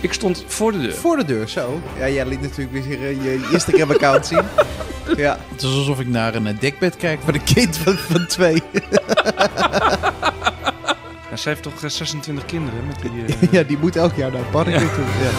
Ik stond voor de deur. Voor de deur, zo. Ja, jij liet natuurlijk weer eh, je Instagram-account zien. Ja. Het is alsof ik naar een eh, dekbed kijk voor een kind van, van twee. Ja, zij heeft toch 26 eh, kinderen met die... ja, die moet elk jaar naar het park toe. Ja.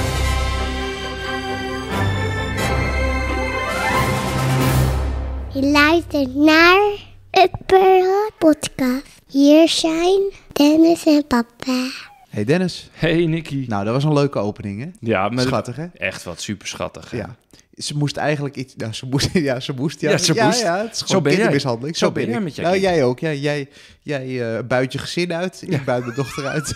Je luistert naar Upper Podcast. Hier zijn Dennis en papa. Hey Dennis. Hey Nicky. Nou, dat was een leuke opening, hè? Ja, maar schattig, hè? Echt wat super schattig. Ja. Ze moest eigenlijk iets. Nou, ze moest. Ja, ze moest. Ja, ja ze ja, moest. Ja, het is gewoon Zo ben kindermishandeling. Zo, Zo ben, ik. met jij. Nou, jij ook. Ja, jij jij uh, buit je gezin uit. Ik buit mijn dochter uit.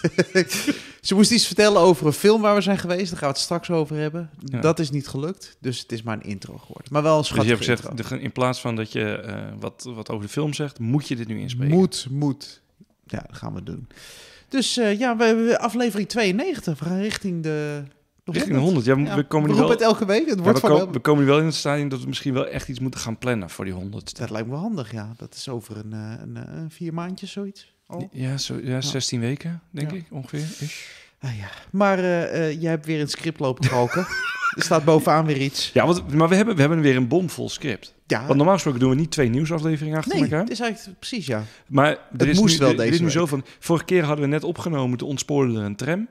ze moest iets vertellen over een film waar we zijn geweest. Daar gaan we het straks over hebben. Dat is niet gelukt. Dus het is maar een intro geworden. Maar wel een schattig. Dus je hebt gezegd, in plaats van dat je eh, wat, wat over de film zegt, moet je dit nu inspreken. Moet, moet. Ja, dat gaan we doen. Dus eh, ja, we, hebben aflevering 92 eh, richting de. richting 100. 100. Ja, we komen wel... het elke week. Het wordt we, we komen wel in het stadium dat we misschien wel echt iets moeten gaan plannen voor die 100. Dat lijkt me handig, ja. Dat is over een, eh, een, vier maandjes zoiets. Oh. Ja, zo, ja, 16 weken, denk ik ongeveer. Is. Ah, ja, maar uh, jij hebt weer een script lopen koken. er staat bovenaan weer iets. Ja, want, maar we hebben, we hebben weer een bomvol script. Ja. Want normaal gesproken doen we niet twee nieuwsafleveringen achter elkaar. Nee, het is eigenlijk precies, ja. Maar er het is nu, wel deze is nu zo van... Vorige keer hadden we net opgenomen, te ontspoorde een tram.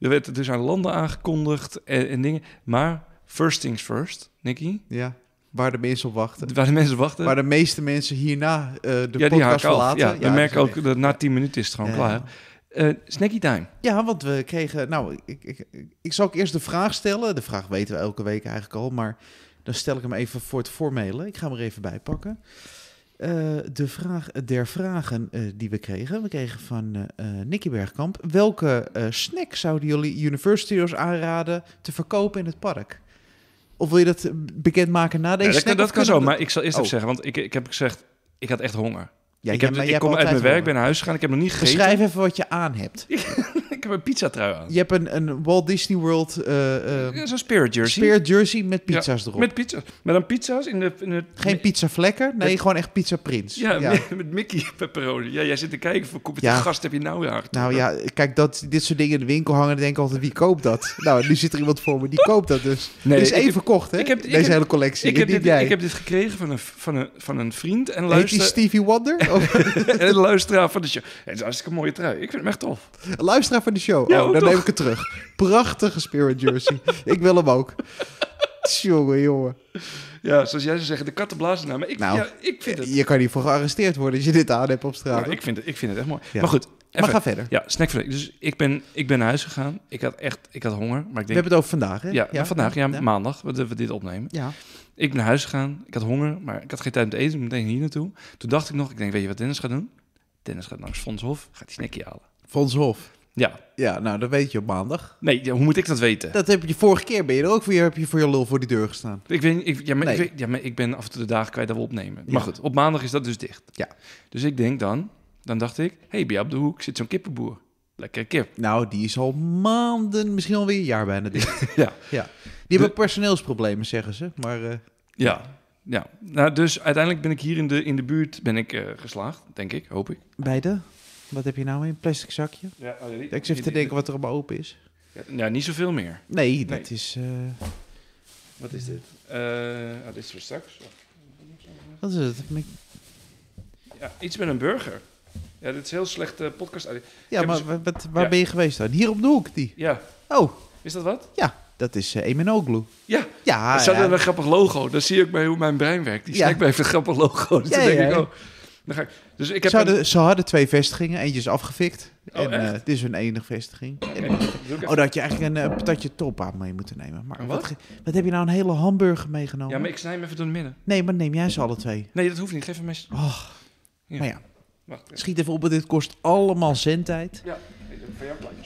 Er, werd, er zijn landen aangekondigd en, dingen. Maar first things first, Nicky. Ja waar de mensen op wachten. Waar de mensen wachten. Waar de meeste mensen hierna eh, de podcast verlaten. Ja, ja, ook dat na 10 minuten is het gewoon klaar. Eh, snacky time. Ja, want we kregen. Nou, ik, ik, ik zal eerst de vraag stellen. De vraag weten we elke week eigenlijk al. Maar dan stel ik hem even voor het formele. Ik ga hem er even bij pakken. Eh, de vraag der vragen eh, die we kregen. We kregen van Nicky Bergkamp. Welke snack zouden jullie universityers aanraden te verkopen in het park? Of wil je dat bekendmaken na deze dat Kan, dat kan zo, maar ik zal eerst oh. even zeggen. Want ik, ik heb gezegd, ik had echt honger ik kom uit mijn werk, bij ben naar huis gegaan, ik heb nog niet gegeten. Schrijf even wat je aan hebt. ik heb een pizza-trui aan. Je hebt een, een Walt Disney World... Uh, eh, Zo'n eh, spirit jersey. Spirit jersey met pizza's erop. Met pizza's. Met dan pizza's in de... In de Geen pizza vlekken, nee, gewoon echt pizza prins. Ja, Met, Mickey pepperoni. Ja, jij zit te kijken voor ja. gast heb je nou ja. Nou ja, kijk, dat, dit soort dingen in de winkel hangen, denk ik altijd, wie koopt dat? nou, nu zit er iemand voor me, die koopt dat dus. Nee, is één verkocht, hè? deze hele collectie, ik heb, dit, ik heb dit gekregen van een, van een, van een vriend en luister... Heet die Stevie Wonder? en luisteraar van de show. Het is hartstikke een mooie trui. Ik vind het echt tof. Een luisteraar van de show. oh, dan neem ik het terug. Prachtige Spirit Jersey. ik wil hem ook. Tjonge, jongen. Ja, zoals jij zou zeggen, de katten blazen naar me. Ik, nou, ja, ik vind het... Je kan hiervoor voor gearresteerd worden als je dit aan hebt op straat. ik, vind het, ik vind het echt mooi. Maar goed. Even. Maar ga verder. Ja, snack Dus ik ben, ik ben naar huis gegaan. Ik had echt ik had honger. Maar ik denk, We hebben het over vandaag, hè? Ja, vandaag. Ja, maandag. We, we dit opnemen. Ja. Ik ben naar huis gegaan. Ik had honger, maar ik had geen tijd om te eten. Ik moet meteen hier naartoe. Toen dacht ik nog, ik denk, weet je wat Dennis gaat doen? Dennis gaat langs Hof, gaat die snackie halen. Hof. Ja. Ja, nou, dat weet je op maandag. Nee, hoe moet ik dat weten? Dat heb je vorige keer, ben je er ook voor je, heb je voor je lul voor die deur gestaan. Ik weet, ik, ja, maar ik ben af en toe de dagen kwijt dat we opnemen. Maar goed, op maandag is dat dus dicht. Ja. Dus ik denk dan, dan dacht ik, hey, bij op de hoek zit zo'n kippenboer. Lekker kip. Nou, die is al maanden, misschien alweer een jaar bijna dicht. ja. ja die hebben personeelsproblemen, zeggen ze. Maar, eh, Ja, ja. Nou, dus uiteindelijk ben ik hier in de, in de buurt ben ik, eh, geslaagd, denk ik, hoop ik. Beide? Wat heb je nou in? Een plastic zakje? Ja, oh, ik zit te denken wat er allemaal open is. Ja, nou, niet zoveel meer. Nee, dat is... Eh, wat is dit? Oh, dit is voor straks. Wat is het? Ja, iets met een burger. Ja, dit is een heel slechte podcast. Ja, maar dus- wat, waar ben je geweest dan? Hier op de hoek, die? Ja. Oh. Is dat wat? Ja. Dat is uh, Emenoglu. Ja, ja ze hadden ja. een grappig logo. Dan zie ik bij hoe mijn brein werkt. Die snackbar heeft een grappig logo. Dus ja, denk ik, oh, Dan ga ik, dus ik heb ze, hadden, hadden twee vestigingen. Eentje is afgefikt. Oh, en uh, dit is hun enige vestiging. oh, dat je eigenlijk een eh, patatje topa mee moeten nemen. Maar wat? Wat, heb je nou een hele hamburger meegenomen? Ja, maar ik snij hem even door het midden. Nee, maar neem jij ze alle twee? Nee, dat hoeft niet. Geef hem eens. Oh. Ja. Maar ja, Wacht, schiet even op, want dit kost allemaal zendtijd. Ja, van jouw plaatje.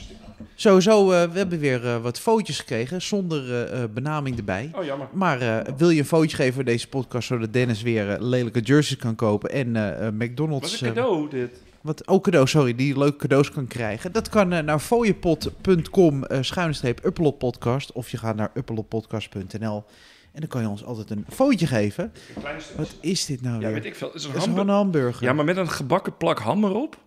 Sowieso, uh, we hebben weer eh, wat foto's gekregen, zonder eh, benaming erbij. Oh, maar wil je een foto geven voor deze podcast, zodat Dennis weer lelijke jerseys kan kopen en McDonald's... Wat een cadeau, dit. Wat ook oh, cadeau, sorry, die leuke cadeaus kan krijgen. Dat kan naar fooiepot.com schuinstreep uploadpodcast of je gaat naar uploadpodcast.nl. En dan kan je ons altijd een foto geven. Wat is dit nou weer? Ja, weet ik veel. Het is een, is een hamburger. Ja, maar met een gebakken plak ham erop?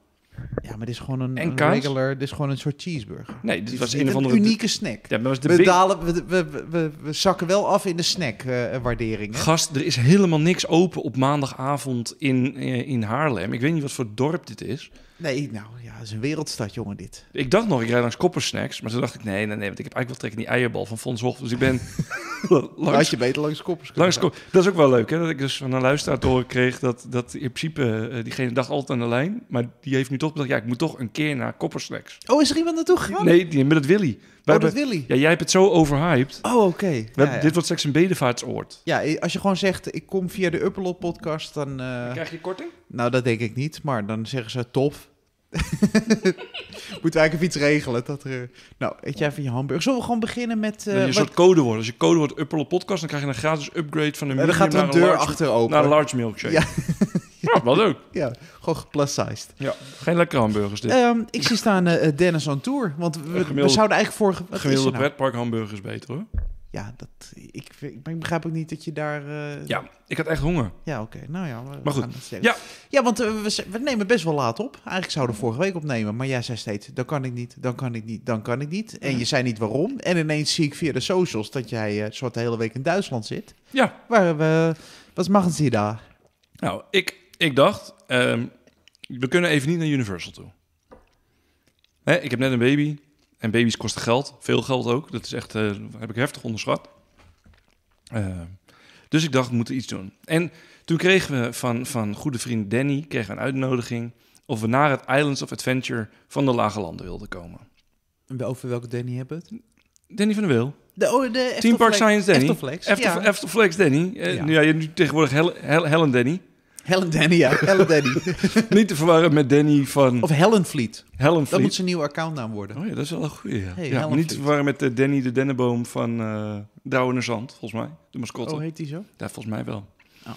Ja, maar dit is gewoon een, en een dit is gewoon een soort cheeseburger. Nee, dit, was een, unieke snack. Ja, maar was de we, we, we, we, we, zakken wel af in de snackwaardering. Eh, uh, Gast, er is helemaal niks open op maandagavond in, eh, in Haarlem. Ik weet niet wat voor dorp dit is. Nee, nou ja, het is een wereldstad, jongen, dit. Ik dacht nog, ik rijd langs koppersnacks. Maar toen dacht ik, nee, nee, nee, want ik heb eigenlijk wel trek in die eierbal van Fons Dus ik ben... Laat je beter langs koppers langs ko Dat is ook wel leuk, hè? Dat ik dus van een luisteraar te kreeg dat, dat in principe eh, diegene dacht altijd aan de lijn. Maar die heeft nu toch dat ja, ik moet toch een keer naar Coppersnacks. Oh, is er iemand naartoe gegaan? Nee, die, met het Willy. Wij oh, dat Willy. Ja, jij hebt het zo overhyped. Oh, oké. Dit wordt seks een bedevaartsoord. Ja, als je gewoon zegt, ik kom via de Upperlot podcast, dan... Eh, krijg je korting? Nou, dat denk ik niet, maar dan zeggen ze tof Moeten we eigenlijk iets regelen. Dat er, nou, eet jij van je hamburger. Zullen we gewoon beginnen met... Eh, een soort soort codewoord. Als je code wordt Upperlot podcast, dan krijg je een gratis upgrade van de... En dan gaat er een deur achter open. Naar een large milkshake. Ja. Ja, wel leuk. ja, gewoon geplasticed. Ja, geen lekkere hamburgers dit. Ehm, ik zie staan eh, eh, Dennis on tour. Want we, zouden eigenlijk vorige... Gemiddelde nou? pretpark hamburgers beter hoor. Ja, dat, ik, ik, begrijp ook niet dat je daar... Eh, ja, ik had echt honger. Ja, oké. Nou ja, we, maar goed. ja. ja, want we, we, nemen best wel laat op. Eigenlijk zouden we vorige week opnemen. Maar jij zei steeds, dan kan ik niet, dan kan ik niet, dan kan ik niet. En je zei niet waarom. En ineens zie ik via de socials dat jij soort de hele week in Duitsland zit. Ja. Waar we... Wat mag het hier daar? Nou, ik ik dacht, ehm, we kunnen even niet naar Universal toe. ik heb net een baby. En baby's kosten geld. Veel geld ook. Dat is echt, uh, heb ik heftig onderschat. Ehm, dus ik dacht, we moeten iets doen. En toen kregen we van, van goede vriend Danny kregen een uitnodiging... of we naar het Islands of Adventure van de Lage Landen wilden komen. En over welke Danny hebben we het? Danny van de Wil. De, oh, de Team Park Science Danny. Eftelflex. ja. Danny. Nu, eh, ja, nu tegenwoordig Helen Danny. Helen Danny, ja. Helen Denny. Niet te verwarren met Danny van... Of Helen Fleet. Helen Fleet. Dat moet zijn nieuwe accountnaam worden. Oh ja, dat is wel een goede. Ja. niet te verwarren met de eh, Danny de Dennenboom van uh, eh, Douwen Zand, volgens mij. De mascotte. Hoe oh, heet die zo? Ja, volgens mij wel. Oh.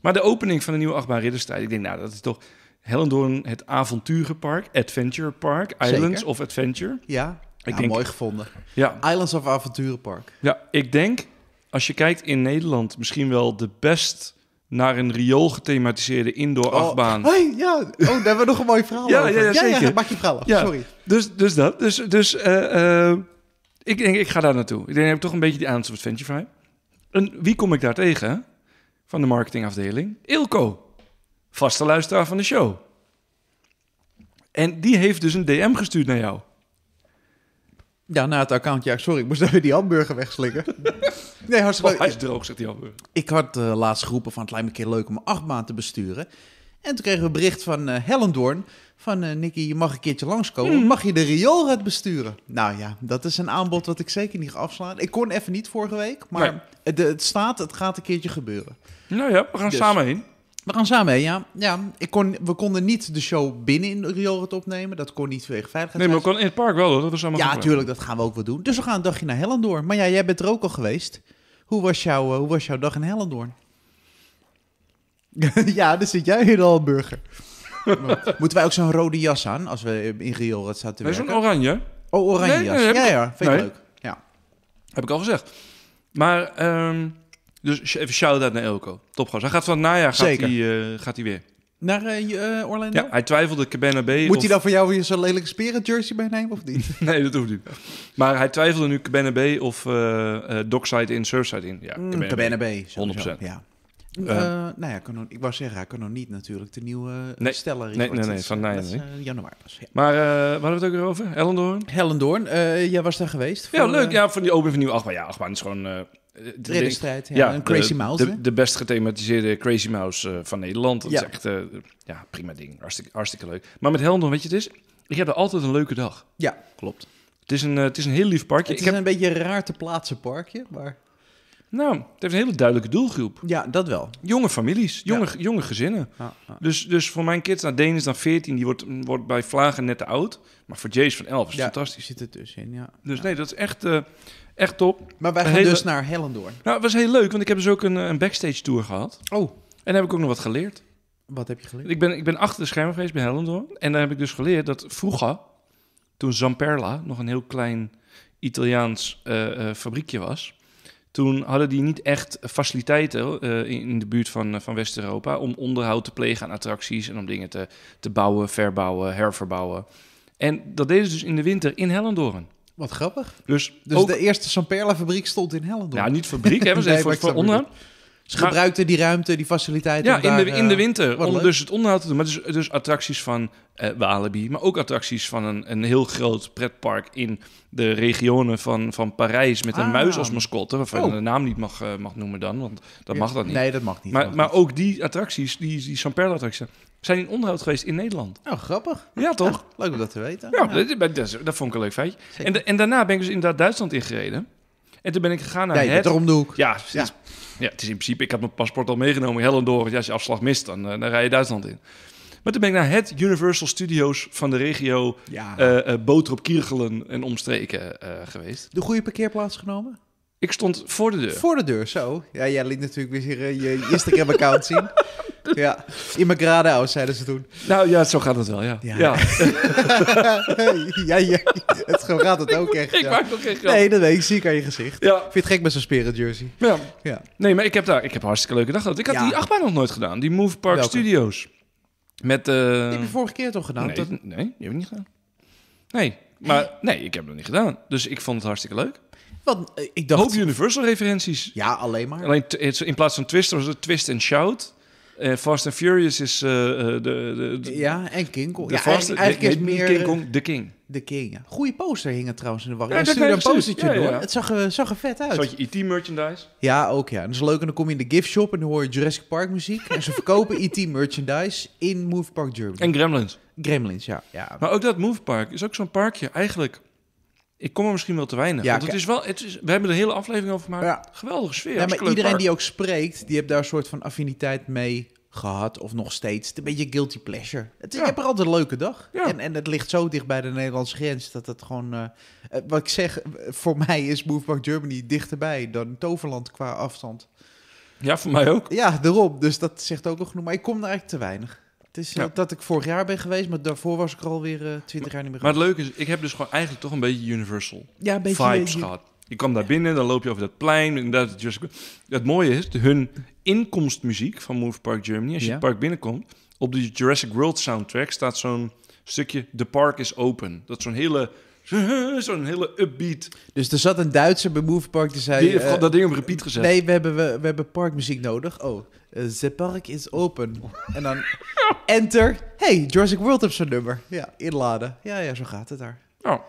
Maar de opening van de nieuwe achtbaan Ridderstijd. Ik denk, nou, dat is toch... Hellendoorn, het avonturenpark, Adventure Park, Islands of Adventure. Ja, ik nou, denk, mooi gevonden. Ja. Islands of Avonturenpark. Ja, ik denk, als je kijkt in Nederland, misschien wel de best naar een riool gethematiseerde indoor afbaan. Oh, ja. oh daar hebben we nog een mooi verhaal ja, over. Ja, ja, zeker. mag je verhaal af, sorry. Dus, dus dat. Dus, dus eh, eh, ik denk, ik ga daar naartoe. Ik denk, ik heb toch een beetje die aandacht op Venturefy. En wie kom ik daar tegen? Van de marketingafdeling. Ilko. Vaste luisteraar van de show. En die heeft dus een DM gestuurd naar jou. Ja, na het account. Ja, sorry, ik moest even die hamburger wegslikken. nee, hartstikke oh, hij is droog, zegt die hamburger. Ik had eh, laatst geroepen van het lijkt me een keer leuk om acht maanden te besturen. En toen kregen we een bericht van uh, eh, Hellendoorn. Van eh, Nicky, je mag een keertje langskomen. Mm. Mag je de rioolruit besturen? Nou ja, dat is een aanbod wat ik zeker niet ga afslaan. Ik kon even niet vorige week, maar het, staat, het gaat een keertje gebeuren. Nou ja, we gaan dus. samen heen. We gaan samen, ja. ja ik kon, we konden niet de show binnen in Rio het opnemen. Dat kon niet vanwege veiligheid. Nee, maar we konden in het park wel, dat was allemaal Ja, natuurlijk, dat gaan we ook wel doen. Dus we gaan een dagje naar Hellendoorn. Maar ja, jij bent er ook al geweest. Hoe was, jouw, eh, hoe was jouw dag in Hellendoorn? ja, dan zit jij in al burger. Moeten wij ook zo'n rode jas aan als we in Rio het zaten? te nee, een oranje. Oh, oranje jas. ja, ja, vind ik leuk. Ja. Heb ik al gezegd. Maar... Ehm, dus even shout-out naar Elko. Topgast. Hij gaat van het najaar gaat Hij, eh, gaat hij weer. Naar eh, eh, Orlando? Ja, hij twijfelde Cabana B. Moet hij dan van jou weer zo'n lelijke spieren jersey meenemen of niet? nee, dat hoeft niet. Maar hij twijfelde nu Cabana B of Dockside in, Surfside in. Ja, Cabana, mm, Cabana B. B 100%. ja. nou ja, ik wou zeggen, hij kan nog niet natuurlijk de nieuwe steller. Nee, nee, nee, van nee, nee. Uh, januari Maar waar hadden we het ook weer over? Hellendoorn? Hellendoorn, jij was daar geweest? ja, leuk. ja, van die open van nieuw achtbaan. Ja, achtbaan is gewoon Ridderstrijd, eh, ja. ja een Crazy de, eh, Mouse. De, de, best gethematiseerde Crazy Mouse eh, van Nederland. Dat ja. is echt ja, prima ding. Hartstikke, hartstikke leuk. Maar met Helmond, weet je het is? Ik heb er altijd een leuke dag. Ja. Klopt. Het is een, het is een heel lief parkje. Het is ik heb... een beetje een raar te plaatsen parkje, maar... Nou, het heeft een hele duidelijke doelgroep. Ja, dat wel. Jonge families, jonge, jonge gezinnen. Dus, dus voor mijn kids, nou, Deen is dan 14, die wordt, mm, wordt bij Vlagen net te oud. Maar voor Jace van 11 is ja, fantastisch. zit er tussenin, ja. Dus nee, dat is echt... Echt top. Maar wij gaan dus naar Hellendoorn. Nou, het was heel leuk, want ik heb dus ook een, eh, een backstage tour gehad. Oh. En daar heb ik ook nog wat geleerd. Wat heb je geleerd? Ik ben, ik ben achter de schermen geweest bij Hellendoorn. En daar heb ik dus geleerd dat vroeger, toen Zamperla nog een heel klein Italiaans eh, eh, fabriekje was... Toen hadden die niet echt faciliteiten in, de buurt van, van West-Europa om onderhoud te plegen aan attracties en om dingen te, te bouwen, verbouwen, herverbouwen. En dat deden ze dus in de winter in Hellendoorn. Wat grappig. Dus, dus de eerste Samperla fabriek stond in Hellendoorn. Ja, niet fabriek hebben ze even voor onder. Ze gebruikten die ruimte, die faciliteiten. Ja, in, de, in de eh, winter. Om dus het onderhoud te doen. Maar dus, attracties van uh, Walibi, maar ook attracties van een, een heel groot pretpark in de regionen van, van Parijs met een ah. muis als mascotte, waarvan je oh. de naam niet mag, eh, mag noemen dan, want dat mag dat niet. Nee, dat mag niet. Maar, maar ook die attracties, die, die Samperle-attracties, zijn in onderhoud geweest in Nederland. Nou, oh, grappig. Ja, toch? leuk om dat te weten. Ja, Dat, dat, dat, vond ik een leuk feitje. En, en daarna ben ik dus inderdaad Duitsland ingereden. En toen ben ik gegaan naar het... Daarom doe ik. Ja, ja. Ja, het is in principe, ik had mijn paspoort al meegenomen, Hellendoor. Want als je afslag mist, dan, eh, dan rij je Duitsland in. Maar toen ben ik naar het Universal Studios van de regio ja. uh, eh, uh, eh, Boterop Kiergelen en omstreken geweest. De goede parkeerplaats genomen? Ik stond voor de deur. Voor de deur, zo. Ja, jij liet natuurlijk weer eh, je, keer Instagram-account zien. Ja, oud, zeiden ze toen. Nou ja, zo gaat het wel, ja. Ja, ja. ja, het, gaat het ook echt. Ik maak nog geen grap. Nee, dat weet ik, zie ik aan je gezicht. Ja. Vind je het gek met zo'n spirit jersey? Ja. ja. Nee, maar ik heb daar ik heb hartstikke leuke dag gehad. Ik had die achtbaan nog nooit gedaan, die Move Park Studios. Met, Die eh, heb je vorige keer toch gedaan? Nee, dat, nee die heb ik niet gedaan. Nee, maar nee, ik heb dat niet gedaan. Dus ik vond het hartstikke leuk. Want eh, ik dacht... Hoop Universal referenties. Ja, alleen maar. Alleen in plaats van Twister was het Twist and Shout. Eh, Fast and Furious is eh, eh, de, de, Ja, en King Kong. de Fast- eigenlijk, meer King Kong, de King. de King. Ja. poster hing trouwens in de wacht. Ja, Ja, een door. ja. Het zag, er- vet uit. Zat je E.T. merchandise. Ja, ook ja. Dat is leuk. En dan kom je in de gift shop en dan hoor je Jurassic Park muziek. en ze verkopen E.T. merchandise in Move Park Germany. En Gremlins. Gremlins, ja. ja. Maar ook dat Move Park is ook zo'n parkje eigenlijk ik kom er misschien wel te weinig. Ja, want het is wel, het is, we hebben er een hele aflevering over gemaakt. Ja. Geweldige sfeer. Ja, maar iedereen die ook spreekt, die heeft daar een soort van affiniteit mee gehad. Of nog steeds. een beetje guilty pleasure. Het, ja. Ik heb er altijd een leuke dag. En, en het ligt zo dicht bij de Nederlandse grens dat het gewoon... Eh, eh, wat ik zeg, voor mij is Move Germany dichterbij dan Toverland qua afstand. Ja, voor mij ook. Ja, erop. Dus dat zegt ook al genoeg. Maar ik kom er eigenlijk te weinig. Het is eh, dat ik vorig jaar ben geweest, maar daarvoor was ik er alweer eh, weer 20 jaar niet meer. Maar het leuke is, ik heb dus gewoon eigenlijk toch een beetje Universal ja, beetje, vibes gehad. Je kwam daar binnen, dan loop je over dat plein. En dat, het mooie is, hun inkomstmuziek van Move Park Germany, als je het park binnenkomt, op de Jurassic World soundtrack staat zo'n stukje The Park is Open. Dat is zo'n hele Zo'n hele upbeat. Dus er zat een Duitser bij Move Park die zei... Die heeft eh, dat ding op repeat gezet. Nee, we hebben, we, hebben parkmuziek nodig. Oh, eh, The Park is open. en dan enter. Hey, Jurassic World heeft zo'n nummer. Ja, inladen. Ja, ja, zo gaat het daar. Oh.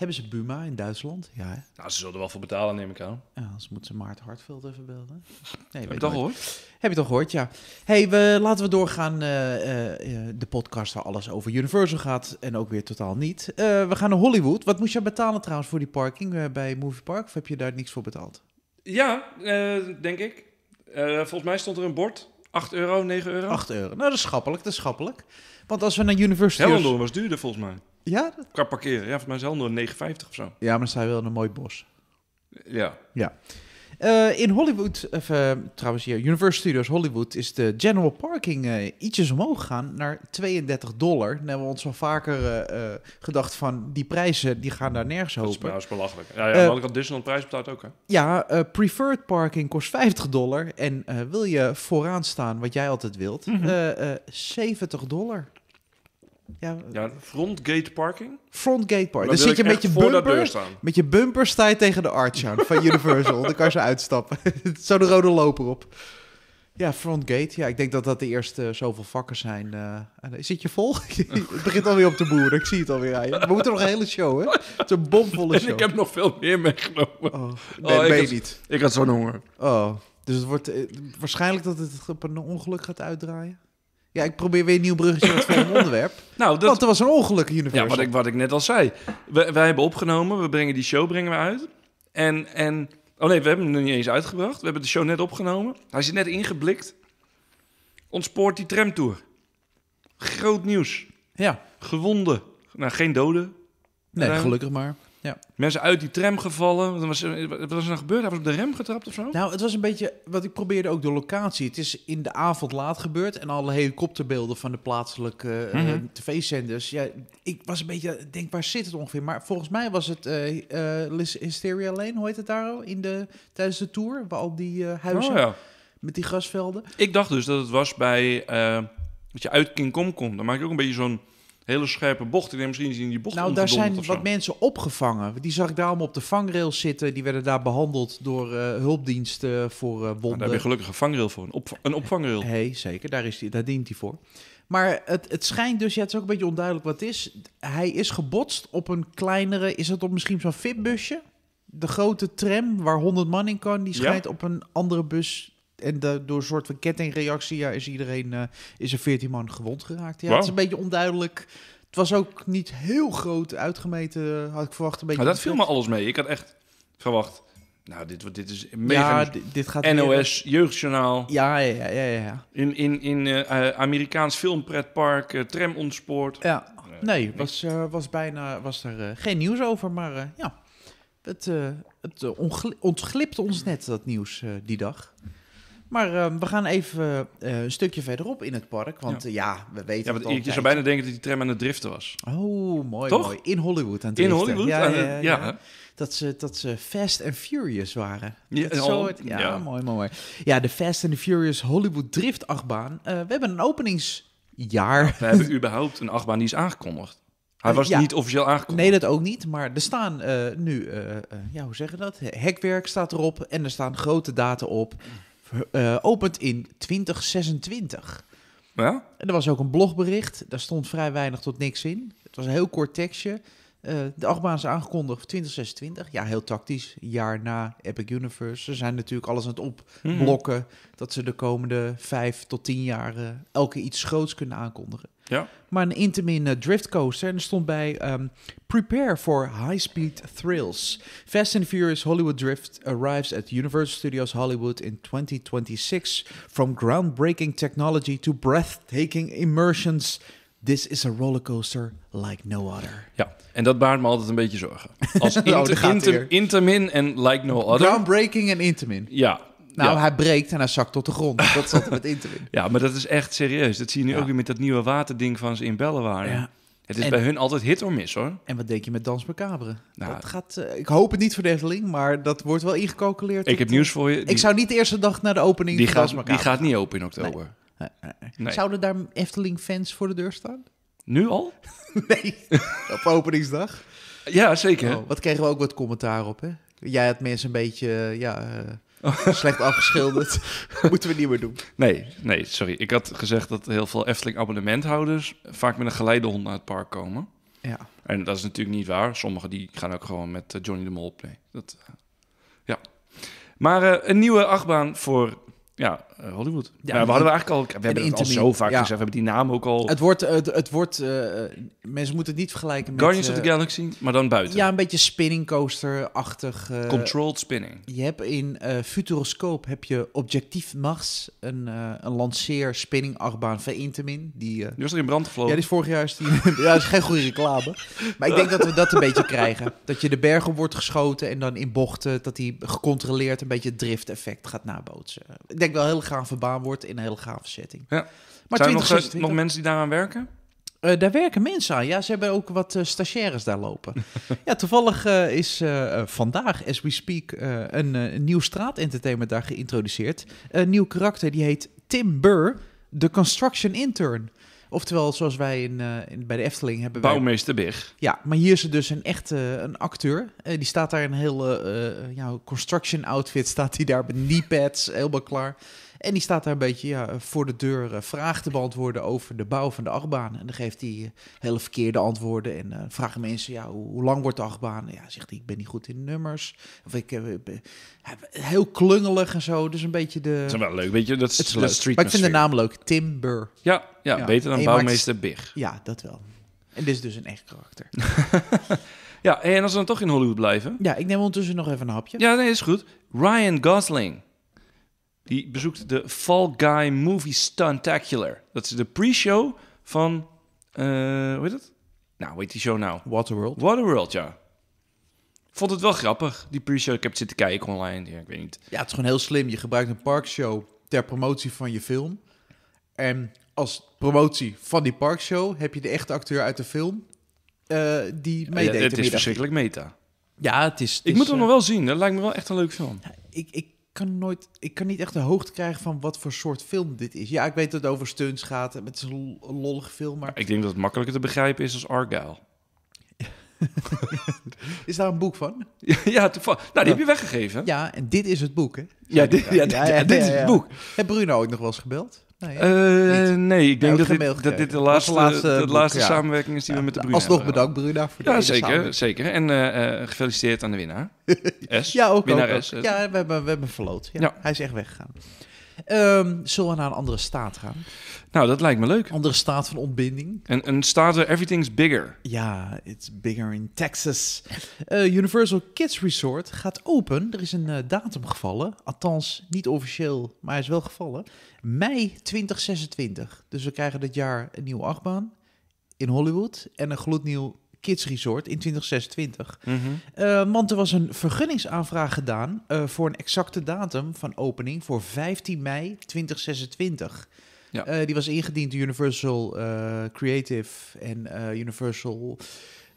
Hebben ze Buma in Duitsland? Ja. Nou, ze zullen wel voor betalen, neem ik aan. Ja, anders moeten ze Maarten Hartveld even beelden. Nee, Heb je toch gehoord? Heb je toch gehoord, ja. hey, we, laten we doorgaan. Eh, eh, eh, de podcast waar alles over Universal gaat en ook weer totaal niet. we gaan naar Hollywood. Wat moest je betalen trouwens voor die parking bij Movie Park? Of heb je daar niks voor betaald? Ja, denk ik. volgens mij stond er een bord 8 euro, 9 euro? 8 euro. Nou, dat is schappelijk, dat is schappelijk. Want als we naar University... Hellendoorn was duurder volgens mij. Ja? Dat... Qua parkeren. Ja, volgens mij is Hellendoorn 9,50 of zo. Ja, maar zij sta wel een mooi bos. Ja. Ja. Eh, in Hollywood, of, eh, trouwens hier, Universal Studios Hollywood, is de general parking uh, ietsjes omhoog gegaan naar 32 dollar. Dan hebben we ons al vaker gedacht van die prijzen die gaan daar nergens over. Dat, dat is belachelijk. Ja, ja, maar Disneyland prijs betaalt ook hè? Ja, preferred parking kost 50 dollar en wil je vooraan staan wat jij altijd wilt, mm 70 dollar. Ja, front gate parking? Front gate parking. Dan, zit je met je, bumper, met je bumper sta je tegen de Archhound van Universal. dan kan ze uitstappen. Zo de rode loper op. Ja, front gate. Ja, ik denk dat dat de eerste zoveel vakken zijn. Uh, zit je vol? het begint alweer op de boeren. Ik zie het alweer rijden. We moeten nog een hele show, hè? Het is een bomvolle show. En ik heb nog veel meer meegenomen. Oh, oh ik had, niet. Ik had zo'n honger. Oh, dus het wordt eh, waarschijnlijk dat het op een ongeluk gaat uitdraaien? Ja, ik probeer weer een nieuw bruggetje met een onderwerp. Nou, dat... Want er was een ongeluk in Ja, wat ik, wat ik net al zei. We, wij hebben opgenomen, we brengen die show brengen we uit. En, en... Oh nee, we hebben hem nog niet eens uitgebracht. We hebben de show net opgenomen. Hij is net ingeblikt. Ontspoort die tramtour. Groot nieuws. Ja. Gewonden. Nou, geen doden. Nee, gelukkig maar. Ja. Mensen uit die tram gevallen. Wat was, wat was er nou gebeurd? Hij was op de rem getrapt of zo? Nou, het was een beetje wat ik probeerde ook de locatie. Het is in de avond laat gebeurd en alle helikopterbeelden van de plaatselijke eh, mhm. tv-zenders. Ja, ik was een beetje, denk waar zit het ongeveer? Maar volgens mij was het uh, uh, Hysteria Lane, hoe heet het daar al? In de, tijdens de tour, waar al die huizen oh, ja. met die grasvelden. Ik dacht dus dat het was bij, dat je uit King Kong komt. Dan maak je ook een beetje zo'n hele scherpe bocht. Ik misschien zien die bocht Nou, daar zijn wat mensen opgevangen. Die zag ik daar allemaal op de vangrail zitten. Die werden daar behandeld door eh, hulpdiensten eh, voor uh, eh, wonden. Nou, daar heb je gelukkig een vangrail voor, een, een opvangrail. Hé, zeker. Daar, is die, daar dient hij voor. Maar het, het schijnt dus, ja, het is ook een beetje onduidelijk wat het is. Hij is gebotst op een kleinere, is dat op misschien zo'n fitbusje? De grote tram waar 100 man in kan, die schijnt op een andere bus en door een soort van kettingreactie ja, is iedereen, eh, is er 14 man gewond geraakt. Ja, het is een beetje onduidelijk. Het was ook niet heel groot uitgemeten, had ik verwacht. Een beetje Maar nou, dat viel me alles mee. Ik had echt verwacht, nou, dit, dit is mega... Ja, dit gaat NOS, Jeugdjournaal. Ja, ja, ja, ja. In, in, in eh, eh, Amerikaans filmpretpark, uh, tram ontspoord. Ja, nee, was, was bijna, was er geen nieuws over, maar ja... Het, het ontglipte ons net, dat nieuws, die dag. Maar ehm, we gaan even eh, een stukje verderop in het park. Want ja, eh, we weten ja, Je zou bijna denken dat die tram aan het driften was. Oh, mooi, Toch? mooi. In Hollywood In Hollywood? Ja, ja, Dat, ze, dat ze Fast and Furious waren. Ja, zo ja, mooi, mooi, mooi. Ja, de Fast and Furious Hollywood Drift achtbaan. Eh, we hebben een openingsjaar. We hebben überhaupt een achtbaan die is aangekondigd. Hij was niet officieel aangekondigd. Nee, dat ook niet. Maar er staan nu, ja, hoe zeggen dat? Hekwerk staat erop en er staan grote data op. Mm uh, opent in 2026. Ja? En er was ook een blogbericht. Daar stond vrij weinig tot niks in. Het was een heel kort tekstje. Eh, de achtbaan is aangekondigd voor 2026. Ja, heel tactisch. jaar na Epic Universe. Ze zijn natuurlijk alles aan het opblokken. Hmm. Dat ze de komende vijf tot tien jaar eh, elke iets groots kunnen aankondigen. Ja. Maar een Intamin eh, driftcoaster. En er stond bij um, Prepare for High Speed Thrills. Fast and Furious Hollywood Drift arrives at Universal Studios Hollywood in 2026. From groundbreaking technology to breathtaking immersions. This is a rollercoaster like no other. Ja, en dat baart me altijd een beetje zorgen. Als nou, inter, oh, en Like No Other. Groundbreaking en intermin. Ja, nou, hij breekt en hij zakt tot de grond. Dat zat er met Interim. ja, maar dat is echt serieus. Dat zie je nu ook weer met dat nieuwe waterding van ze in Bellenwaarde. Ja. Het is bij hun altijd hit of miss, hoor. En wat denk je met Dans Macabre? Nou, dat gaat, eh, ik hoop het niet voor de Efteling, maar dat wordt wel ingecalculeerd. Ik heb nieuws voor je. ik zou niet de eerste dag naar de opening die gaat, Die gaat niet open in oktober. Nee. Zouden daar Efteling-fans voor de deur staan? Nu al? nee, op openingsdag. Ja, zeker. Oh, wat kregen we ook wat commentaar op, hè? Jij had mensen een beetje, ja... Eh, Slecht afgeschilderd. Moeten we niet meer doen. Nee, nee, sorry. Ik had gezegd dat heel veel Efteling-abonnementhouders vaak met een geleidehond naar het park komen. Ja. En dat is natuurlijk niet waar. Sommigen die gaan ook gewoon met eh, Johnny de Mol op Nee, Dat, eh, ja. Maar eh, een nieuwe achtbaan voor ja, eh, Hollywood. Ja, maar we hadden we eigenlijk al, we hebben het al zo vaak ja. gezegd, we hebben die naam ook al. Het wordt, het, het wordt eh, mensen moeten het niet vergelijken met... Guardians of the eh, Galaxy, maar dan buiten. Ja, een beetje spinning coaster-achtig. Controlled spinning. Je hebt in Futuroscope heb je Objectief Mars, een, een lanceer spinning achtbaan van Intamin. Die, die was er in brand gevlogen. Ja, die is vorig jaar, is die, ja, is geen goede reclame. Maar ik denk dat we dat een beetje krijgen. Dat je de berg op wordt geschoten en dan in bochten, dat die gecontroleerd een beetje drift effect gaat nabootsen. Ik denk wel heel gave baan wordt in een hele gave setting. Ja. Maar Zijn er nog, eh, nog mensen die daaraan werken? Eh, daar werken mensen aan. Ja, ze hebben ook wat eh, stagiaires daar lopen. ja, toevallig is vandaag, as we speak, een, een nieuw straatentertainment daar geïntroduceerd. Een nieuw karakter, die heet Tim Burr, de construction intern. Oftewel, zoals wij in, bij de Efteling hebben... Bouwmeester Big. Ja, maar hier is er dus een echte een acteur. die staat daar in een hele ja, construction outfit. Staat hij daar met knee pads, helemaal klaar. En die staat daar een beetje ja, voor de deur eh, vragen te beantwoorden over de bouw van de achtbaan. En dan geeft hij eh, hele verkeerde antwoorden. En eh, vragen mensen, ja, hoe, lang wordt de achtbaan? Ja, zegt hij, ik ben niet goed in nummers. Of ik heb heel klungelig en zo. Dus een beetje de... Zijn wel leuk, weet je, dat is, street Maar ik vind de naam leuk, Timber. Ja, ja, beter dan bouwmeester Big. Ja, dat wel. En dit is dus een echt karakter. ja, en als we dan toch in Hollywood blijven. Ja, ik neem ondertussen nog even een hapje. Ja, nee, is goed. Ryan Gosling. Die bezoekt de Fall Guy Movie Stuntacular. Dat is de pre-show van. Eh, hoe heet het? Nou, hoe heet die show nou? Waterworld. Waterworld, ja. Vond het wel grappig, die pre-show. Ik heb het zitten kijken online. Ja, ik weet niet. Ja, het is gewoon heel slim. Je gebruikt een parkshow ter promotie van je film. En als promotie van die parkshow heb je de echte acteur uit de film eh, die meedeed. Ja, het is verschrikkelijk meta. Ja, het is... ik moet hem eh, nog wel zien. Dat lijkt me wel echt een leuk film. Ja, ik, ik kan nooit, ik kan niet echt de hoogte krijgen van wat voor soort film dit is. Ja, ik weet dat het over stunts gaat en het is een lollig film, maar... Ik denk dat het makkelijker te begrijpen is als Argyle. is daar een boek van? ja, toevallig. Nou, die heb je weggegeven. Ja, en dit is het boek, hè? Ja, dit, ja, dit is het boek. Heb Bruno ook nog wel eens gebeld? Nee, eh, nee ik denk dat dit, dat dit, de laatste, laatste, de laatste samenwerking is die we met de Bruna Alsnog bedankt Bruna voor de Ja, zeker, zeker. En eh, eh, gefeliciteerd aan de winnaar. S. Ja, ook. Winnaar ook, Ja, we hebben, we hebben verloot. Ja. Hij is echt weggegaan. Ehm, zullen we naar een andere staat gaan? Nou, dat lijkt me leuk. Andere staat van ontbinding. En een staat waar everything's bigger. Ja, it's bigger in Texas. Eh, Universal Kids Resort gaat open. Er is een uh, datum gevallen. Althans, niet officieel, maar hij is wel gevallen. Mei 2026. Dus we krijgen dit jaar een nieuwe achtbaan in Hollywood en een gloednieuw Kids Resort in 2026. Mm eh, want er was een vergunningsaanvraag gedaan eh, voor een exacte datum van opening voor 15 mei 2026. Ja. Eh, die was ingediend door Universal Creative en Universal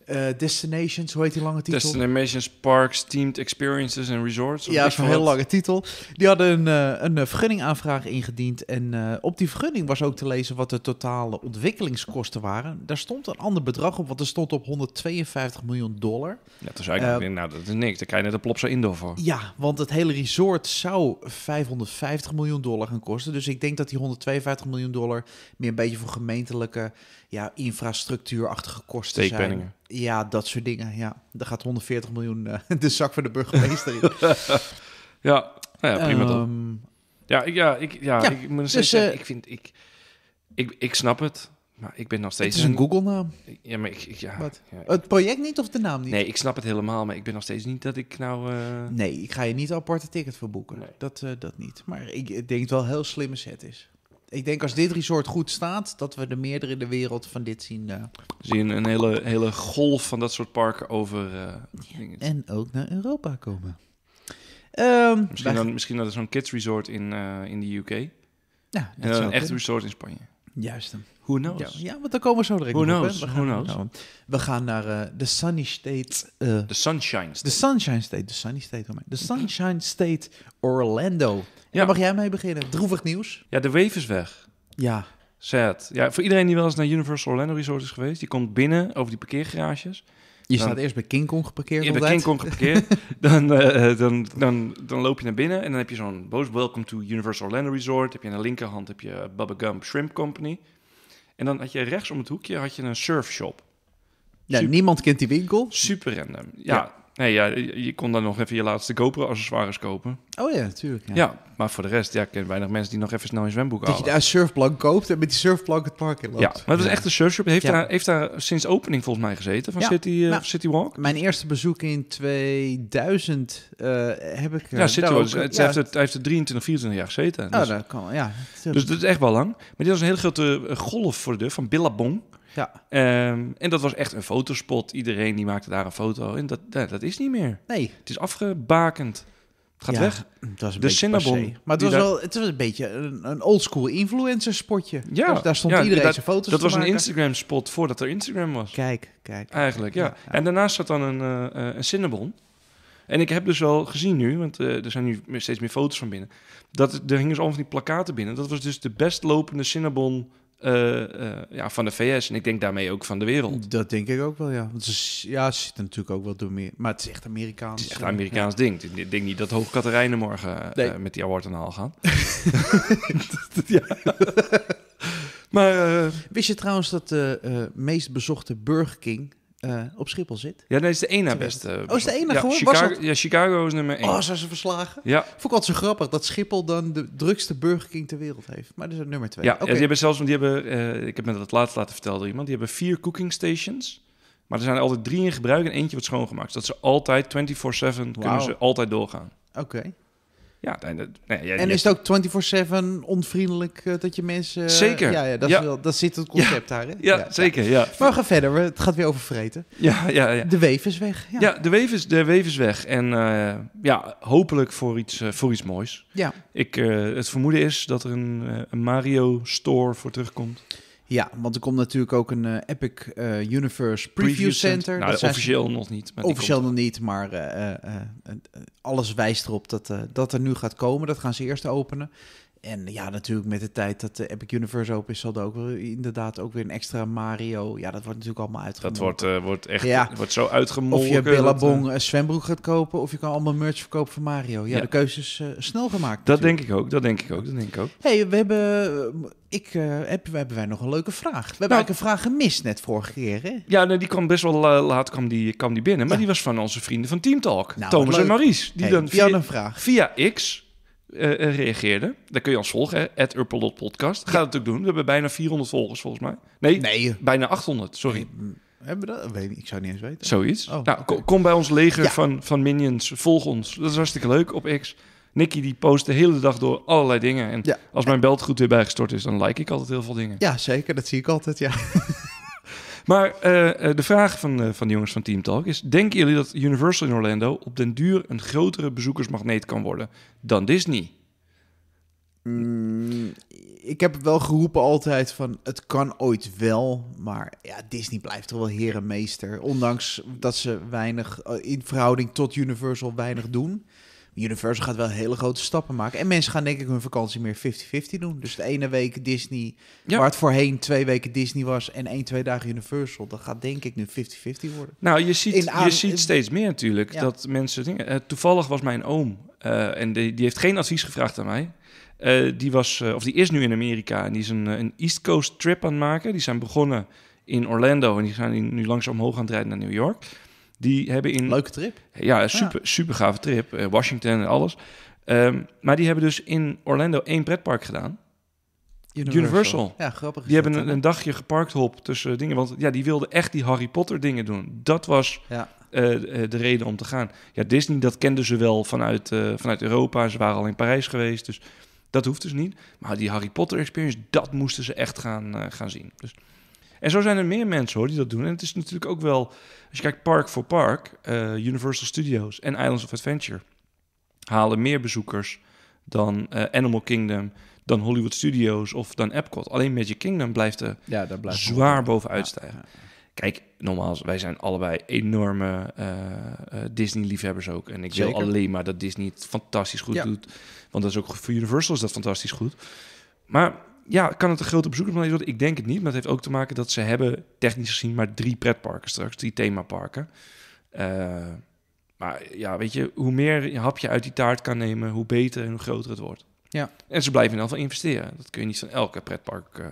eh, Destinations, hoe heet die lange titel? Destinations, Parks, Teamed Experiences en Resorts. Ja, is een heel lange titel. Die hadden een, uh, een eh, vergunningaanvraag ingediend. En op die vergunning was ook te lezen wat de totale ontwikkelingskosten waren. Daar stond een ander bedrag op, want er stond op 152 miljoen dollar. Ja, dat is eigenlijk nou, dat is niks. Daar krijg je net een zo indoor voor. Ja, want het hele resort zou 550 miljoen dollar gaan kosten. Dus ik denk dat die 152 miljoen dollar meer een beetje voor gemeentelijke ja, infrastructuurachtige kosten zijn. Ja, dat soort dingen. Ja, daar gaat 140 miljoen eh, de zak van de burgemeester in. ja, nou ja, prima ehm, Ja, ik, ja, ik, ja, ik, moet dus, zeggen, eh, ik vind, ik, ik, ik snap het. Maar ik ben nog steeds. Het is een, Google-naam. Ja, maar ik. ja, Het project niet of de naam niet? Nee, ik snap het helemaal, maar ik ben nog steeds niet dat ik nou. Eh, nee, ik ga je niet aparte ticket voor boeken. Dat, dat niet. Maar ik, ik denk het wel heel slimme set is ik denk als dit resort goed staat, dat we de meerdere in de wereld van dit zien. Eh, zien een hele, hele golf van dat soort parken over. Eh, en ook naar Europa komen. Ehm, misschien, dan, misschien dat er zo'n kids resort in, eh, in de UK. Ja, een echt resort in Spanje. Juist. Who knows? Ja, ja, want dan komen we zo direct Who knows? we, gaan, Who knows? we gaan naar de Sunny State... De Sunshine State. De Sunshine State. De Sunny State. De Sunshine State Orlando. Ja. Mag jij mee beginnen? Droevig nieuws. Ja, de wave is weg. Ja. Sad. Ja, voor iedereen die wel eens naar Universal Orlando Resort is geweest, die komt binnen over die parkeergarages. Je staat eerst bij King Kong geparkeerd. Je bent bij King Kong geparkeerd. dan, eh, dan, dan, dan loop je naar binnen en dan heb je zo'n boos Welcome to Universal Orlando Resort. Heb je aan de linkerhand heb je Bubba Gump Shrimp Company. En dan had je rechts om het hoekje had je een surfshop. Ja, niemand kent die winkel. Super random. ja. Nee, ja, je, kon dan nog even je laatste GoPro-accessoires kopen. Oh ja, natuurlijk. Ja. maar voor de rest, ja, ik ken weinig mensen die nog even snel een zwemboek halen. Dat je daar een surfplank koopt en met die surfplank het park in loopt. Ja, maar dat is echt een surfshop. Heeft, daar, heeft daar sinds opening volgens mij gezeten van City, eh, nou, City Walk? Mijn eerste bezoek in 2000 eh, heb ik... ja, eh, City Walk. Het, heeft het, heeft er 23, 24 jaar gezeten. Oh, dus, dat kan, ja. Dus dat is echt wel lang. Maar dit was een hele grote golf voor de deur van Billabong. Ja. Ehm, en dat was echt een fotospot. Iedereen die maakte daar een foto. En dat, nou, dat, is niet meer. Nee. Het is afgebakend. Het gaat weg. Dat is een de Cinnabon. Maar het was, wel, het was een beetje een, een oldschool influencer spotje. Ja. Dus daar stond iedereen zijn foto's Dat was een Instagram spot voordat er Instagram was. Kijk, kijk. Eigenlijk, ja. en daarnaast zat dan een, eh, eh, een Cinnabon. En ik heb dus wel gezien nu, want eh, er zijn nu steeds meer foto's van binnen, dat er hingen ze dus al van die plakaten binnen. Dat was dus de best lopende Cinnabon eh, eh, ja, van de VS en ik denk daarmee ook van de wereld. Dat denk ik ook wel, ja. Want ze, ja, ze zitten natuurlijk ook wel door meer, maar het is echt Amerikaans. Het is echt eh, Amerikaans ding. Ik denk niet dat Hoog morgen met die award aan de haal gaan. Maar, Wist je trouwens dat de meest bezochte Burger King eh, op Schiphol zit. Ja, dat is de ene beste. Oh, is de ene ja, Chicago, was Ja, Chicago is nummer één. Oh, zijn ze verslagen? Ja. Vond ik altijd zo grappig dat Schiphol dan de drukste Burger King ter wereld heeft. Maar dat is het nummer twee. Ja, okay. ja, die hebben zelfs, die hebben, eh, ik heb me dat laatst laten vertellen door iemand, die hebben vier cooking stations. Maar er zijn altijd drie in gebruik en eentje wordt schoongemaakt. Dus dat ze altijd 24-7 wow. kunnen ze altijd doorgaan. Oké. Ja, ja, en is het ook 24-7 onvriendelijk eh, dat je mensen... Eh, zeker. Ja, ja, dat, dat zit het concept daar, hè? Ja, zeker, ja. Maar we gaan verder, het gaat weer over vreten. Ja, ja, ja. De weef is weg. Ja, de, weef is, de weef is weg. En eh, ja, hopelijk voor iets, voor iets moois. Ja. Ik, het vermoeden is dat er een, een Mario Store voor terugkomt. Ja, want er komt natuurlijk ook een eh, Epic eh, Universe Preview, Center. Center. Nou, officieel nog niet. Maar officieel nog niet, maar eh, alles wijst erop dat, dat er nu gaat komen. Dat gaan ze eerst openen en ja, natuurlijk met de tijd dat de Epic Universe open is, zal er ook inderdaad ook weer een extra Mario. Ja, dat wordt natuurlijk allemaal uitgemolken. Dat wordt, eh, wordt echt wordt zo uitgemolken. Of je Billabong Bong uh... Eh, zwembroek gaat kopen, of je kan allemaal merch verkopen van Mario. Ja, de keuzes eh, snel gemaakt. Dat denk ik ook, dat denk ik ook, dat denk ik ook. hey, we hebben, ik, heb, hebben wij nog een leuke vraag. We hebben nou. eigenlijk een vraag gemist net vorige keer, Ja, die kwam best wel laat kwam die, kwam die binnen, maar die was van onze vrienden van Team Talk. Nou, Thomas en Maurice. Die dan via, een vraag. Via X uh, reageerde. Dan kun je ons volgen, Het Urpelot Podcast. Gaat dat ook doen. We hebben bijna 400 volgers volgens mij. Nee, nee. bijna 800, sorry. Mm, hebben we dat? Weet ik, ik zou niet eens weten. Zoiets. Oh, nou, kom bij ons leger van, van minions. Volg ons. Dat is hartstikke leuk op X. Nicky die post de hele dag door allerlei dingen. En ja. als mijn belt goed weer bijgestort is, dan like ik altijd heel veel dingen. Ja, zeker. Dat zie ik altijd, ja. Maar eh, eh, de vraag van, eh, van de jongens van Team Talk is: denken jullie dat Universal in Orlando op den duur een grotere bezoekersmagneet kan worden dan Disney? Mm, ik heb wel geroepen altijd van het kan ooit wel, maar ja, Disney blijft toch wel herenmeester. Ondanks dat ze weinig, in verhouding tot Universal, weinig doen. Universal gaat wel hele grote stappen maken. En mensen gaan denk ik hun vakantie meer 50-50 doen. Dus de ene week Disney, ja. waar het voorheen twee weken Disney was en één, twee dagen Universal. Dat gaat denk ik nu 50-50 worden. Nou, je ziet, je ziet steeds meer natuurlijk dat mensen dingen... Eh, toevallig was mijn oom, eh, en die, die heeft geen advies gevraagd aan mij... Eh, die, was, of die is nu in Amerika en die is een, een East Coast trip aan het maken. Die zijn begonnen in Orlando en die zijn nu langzaam omhoog aan het rijden naar New York. Die hebben in... Leuke trip. Ja, super, super gave trip. Eh, Washington en alles. Ehm, maar die hebben dus in Orlando één pretpark gedaan. Universal. Universal. Ja, grappig. Die hebben een, dagje geparkt hop tussen dingen. Want ja, die wilden echt die Harry Potter dingen doen. Dat was ja. Eh, eh, de reden om te gaan. Ja, Disney, dat kenden ze wel vanuit, vanuit Europa. Ze waren al in Parijs geweest, dus dat hoeft dus niet. Maar die Harry Potter experience, dat moesten ze echt gaan, gaan zien. Dus en zo zijn er meer mensen hoor die dat doen. En het is natuurlijk ook wel, als je kijkt park voor park, eh, Universal Studios en Islands of Adventure halen meer bezoekers dan eh, Animal Kingdom, dan Hollywood Studios of dan Epcot. Alleen Magic Kingdom blijft er ja, daar blijft zwaar bovenuit stijgen. Kijk, nogmaals, wij zijn allebei enorme eh, Disney-liefhebbers ook. En ik wil alleen maar dat Disney het fantastisch goed doet. Want dat is ook voor Universal is dat fantastisch goed. Maar ja, kan het een grote bezoekersmagneet worden? Ik denk het niet, maar het heeft ook te maken dat ze hebben technisch gezien maar drie pretparken straks, drie themaparken. Uh, maar ja, weet je, hoe meer hap je uit die taart kan nemen, hoe beter en hoe groter het wordt. Ja. En ze blijven in ieder geval investeren. Dat kun je niet van elke pretpark eh,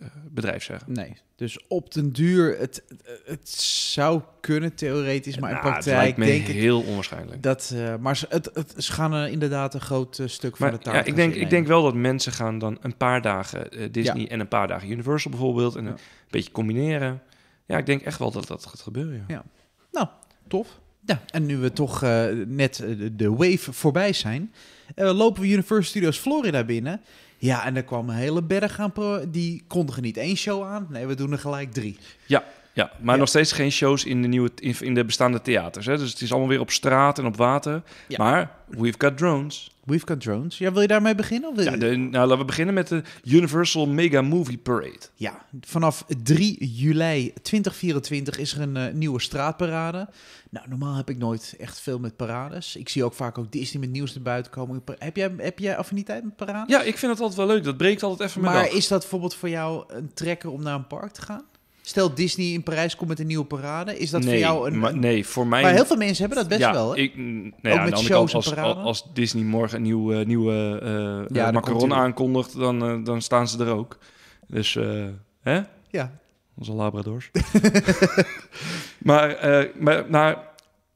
eh, bedrijf zeggen. Nee. Dus op den duur, het, het zou kunnen theoretisch, maar in nou, praktijk denk heel ik heel onwaarschijnlijk. Dat, uh, maar het, het, ze gaan inderdaad een groot eh, stuk van de taart. Ja, ik denk, ik denk wel dat mensen gaan dan een paar dagen Disney en een paar dagen Universal bijvoorbeeld en een beetje combineren. Ja, ik denk echt wel dat dat gaat gebeuren. Ja. ja. Nou, tof. Ja, en nu we toch net de wave voorbij zijn, lopen we Universal Studios Florida binnen. Ja, en er kwam een hele berg aan. Die kondigen niet één show aan. Nee, we doen er gelijk drie. Ja, ja, maar nog steeds geen shows in de, nieuwe, in, de bestaande theaters. Hè? Dus het is allemaal weer op straat en op water. Maar we've got drones. We've Got Drones. Ja, wil je daarmee beginnen? Of... Ja, nou, laten we beginnen met de Universal Mega Movie Parade. Ja, vanaf 3 juli 2024 is er een eh, nieuwe straatparade. Nou, normaal heb ik nooit echt veel met parades. Ik zie ook vaak ook Disney met nieuws naar buiten komen. Heb jij, heb jij affiniteit met parades? Ja, ik vind het altijd wel leuk. Dat breekt altijd even Maar is dat bijvoorbeeld voor jou een trekker om naar een park te gaan? Stel Disney in Parijs komt met een nieuwe parade. Is dat voor jou een... Maar, nee, voor mij... Maar heel veel mensen hebben dat best wel, hè? Ik, mm, nee nou ja, Ook met shows kant, als, als, Disney morgen een nieuwe eh, nieuwe eh, eh, macaron aankondigt, dan, dan staan ze er ook. Dus, hè? Ja. Onze labradors. maar, maar, maar,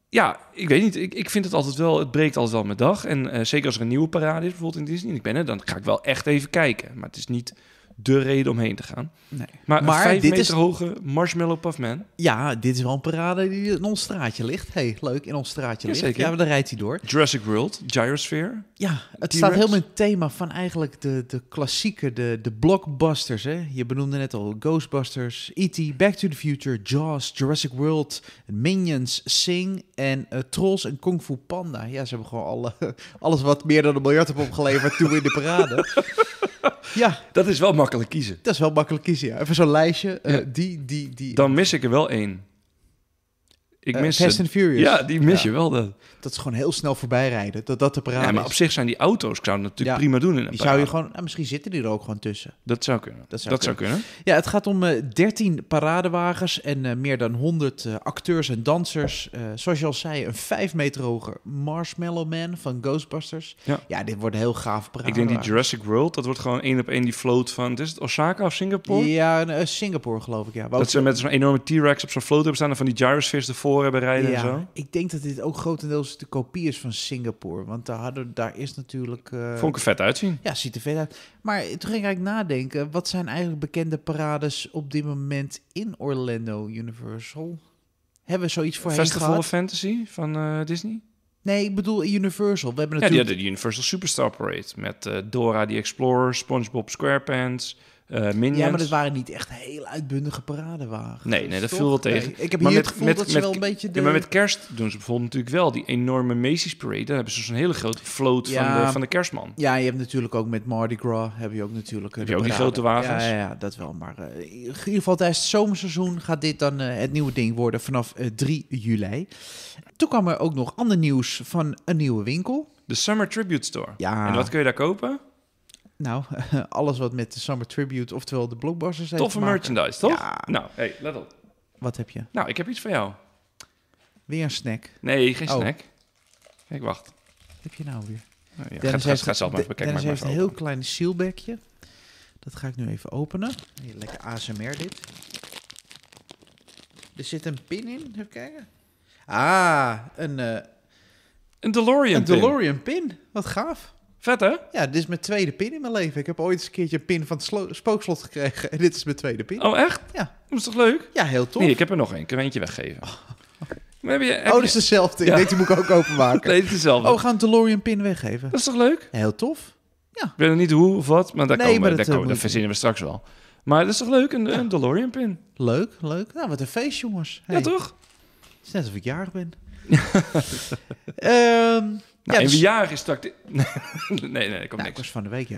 ja, ik weet niet. Ik, ik vind het altijd wel... Het breekt altijd wel mijn dag. En zeker als er een nieuwe parade is, bijvoorbeeld in Disney, ik ben er, dan ga ik wel echt even kijken. Maar het is niet de reden om heen te gaan. Nee. Maar, maar vijf dit meter hoge marshmallow pavement. Ja, dit is wel een parade die in ons straatje ligt. hey, leuk, in ons straatje ligt. Ja, maar daar rijdt hij door. Jurassic World, Gyrosphere. Ja, het staat helemaal in het thema van eigenlijk de, de klassieke, de, de blockbusters. Hè? Je benoemde net al Ghostbusters, E.T., Back to the Future, Jaws, Jurassic World, Minions, Sing en eh, Trolls en Kung Fu Panda. Ja, ze hebben gewoon alle, alles wat meer dan een miljard hebben opgeleverd toen we in de parade. ja, dat is wel maar makkelijk kiezen. Dat is wel makkelijk kiezen, Even zo'n lijstje. Eh, die, die, die. Dan mis ik er wel één. Ik eh, mis and Furious. Ja, die mis je wel. Dat dat ze gewoon heel snel voorbij rijden. Dat dat de parade ja, maar op zich zijn die auto's, ik zou het natuurlijk prima doen in die Zou je gewoon, nou, misschien zitten die er ook gewoon tussen. Dat zou kunnen. Dat zou, kunnen. Ja, het gaat om 13 eh, paradewagens en eh, meer dan 100 eh, acteurs en dansers. zoals je al zei, een 5 meter hoger Marshmallow Man van Ghostbusters. Ja, ja dit wordt heel gaaf parade. Ik denk die Jurassic World, dat wordt gewoon één op één die float van, het is het Osaka of Singapore? Ja, Singapore geloof ik, ja. dat ze met zo'n enorme T-Rex op zo'n float hebben staan en van die gyrospheres ervoor hebben rijden en zo. Ik denk dat dit ook grotendeels de kopie is van Singapore. Want daar, hadden, daar is natuurlijk... Uh, Vond ik er vet uitzien. Ja, ziet er vet uit. Maar toen ging ik nadenken. Wat zijn eigenlijk bekende parades op dit moment in Orlando Universal? Hebben we zoiets voor Festival of Fantasy van eh, Disney? Nee, ik bedoel Universal. We hebben natuurlijk... Ja, die de Universal Superstar Parade. Met eh, Dora the Explorer, Spongebob SquarePants... Eh, ja, maar dat waren niet echt heel uitbundige paradewagens. Nee, nee dat viel wel tegen. Ik heb maar hier met, het gevoel met, dat met, ze wel een beetje... De... Ja, maar met kerst doen ze bijvoorbeeld natuurlijk wel die enorme Macy's Parade. Dan hebben ze zo'n dus hele grote float van, de, van de kerstman. Ja, je hebt natuurlijk ook met Mardi Gras heb je ook natuurlijk... Heb eh, die grote wagens. Ja, ja, dat wel. Maar eh, in ieder geval tijdens het zomerseizoen gaat dit dan het nieuwe ding worden vanaf 3 juli. Toen kwam er ook nog ander nieuws van een nieuwe winkel. De Summer Tribute Store. Ja. En wat kun je daar kopen? Nou, alles wat met de Summer Tribute, oftewel de blockbusters heeft Toffe merchandise, toch? Ja. Nou, hey, let op. Wat heb je? Nou, ik heb iets voor jou. Weer een snack? Nee, geen oh. snack. Kijk, wacht. Wat heb je nou weer? Nou, ja, Dennis gaat, gaat, zelf maar bekijken. Dennis heeft een heel klein sealbekje. Dat ga ik nu even openen. lekker ASMR dit. Er zit een pin in, even kijken. Ah, een... Eh, een DeLorean Een DeLorean pin. Wat gaaf. Vet hè? Ja, dit is mijn tweede pin in mijn leven. Ik heb ooit eens een keertje een pin van het spookslot gekregen. En dit is mijn tweede pin. Oh, echt? Ja. Dat is toch leuk? Ja, heel tof. Nee, ik heb er nog één. Ik heb eentje weggeven. Oh, heb je, oh dat is dezelfde. Ja. Ik die moet ik ook openmaken. nee, het is dezelfde. Oh, we gaan een DeLorean pin weggeven. Dat is toch leuk? heel tof. Ja. Ik weet nog niet hoe of wat, maar daar komen, we dat, daar komen, eh, dat verzinnen we straks wel. Maar dat is toch leuk, een, ja. DeLorean pin? Leuk, leuk. Nou, wat een feest, jongens. Hey. Ja, toch? Het is net alsof ik jarig ben. um, Nou, ja, en dus- wie jarig is straks... nee, nee, ik kom nou, Ik was van de week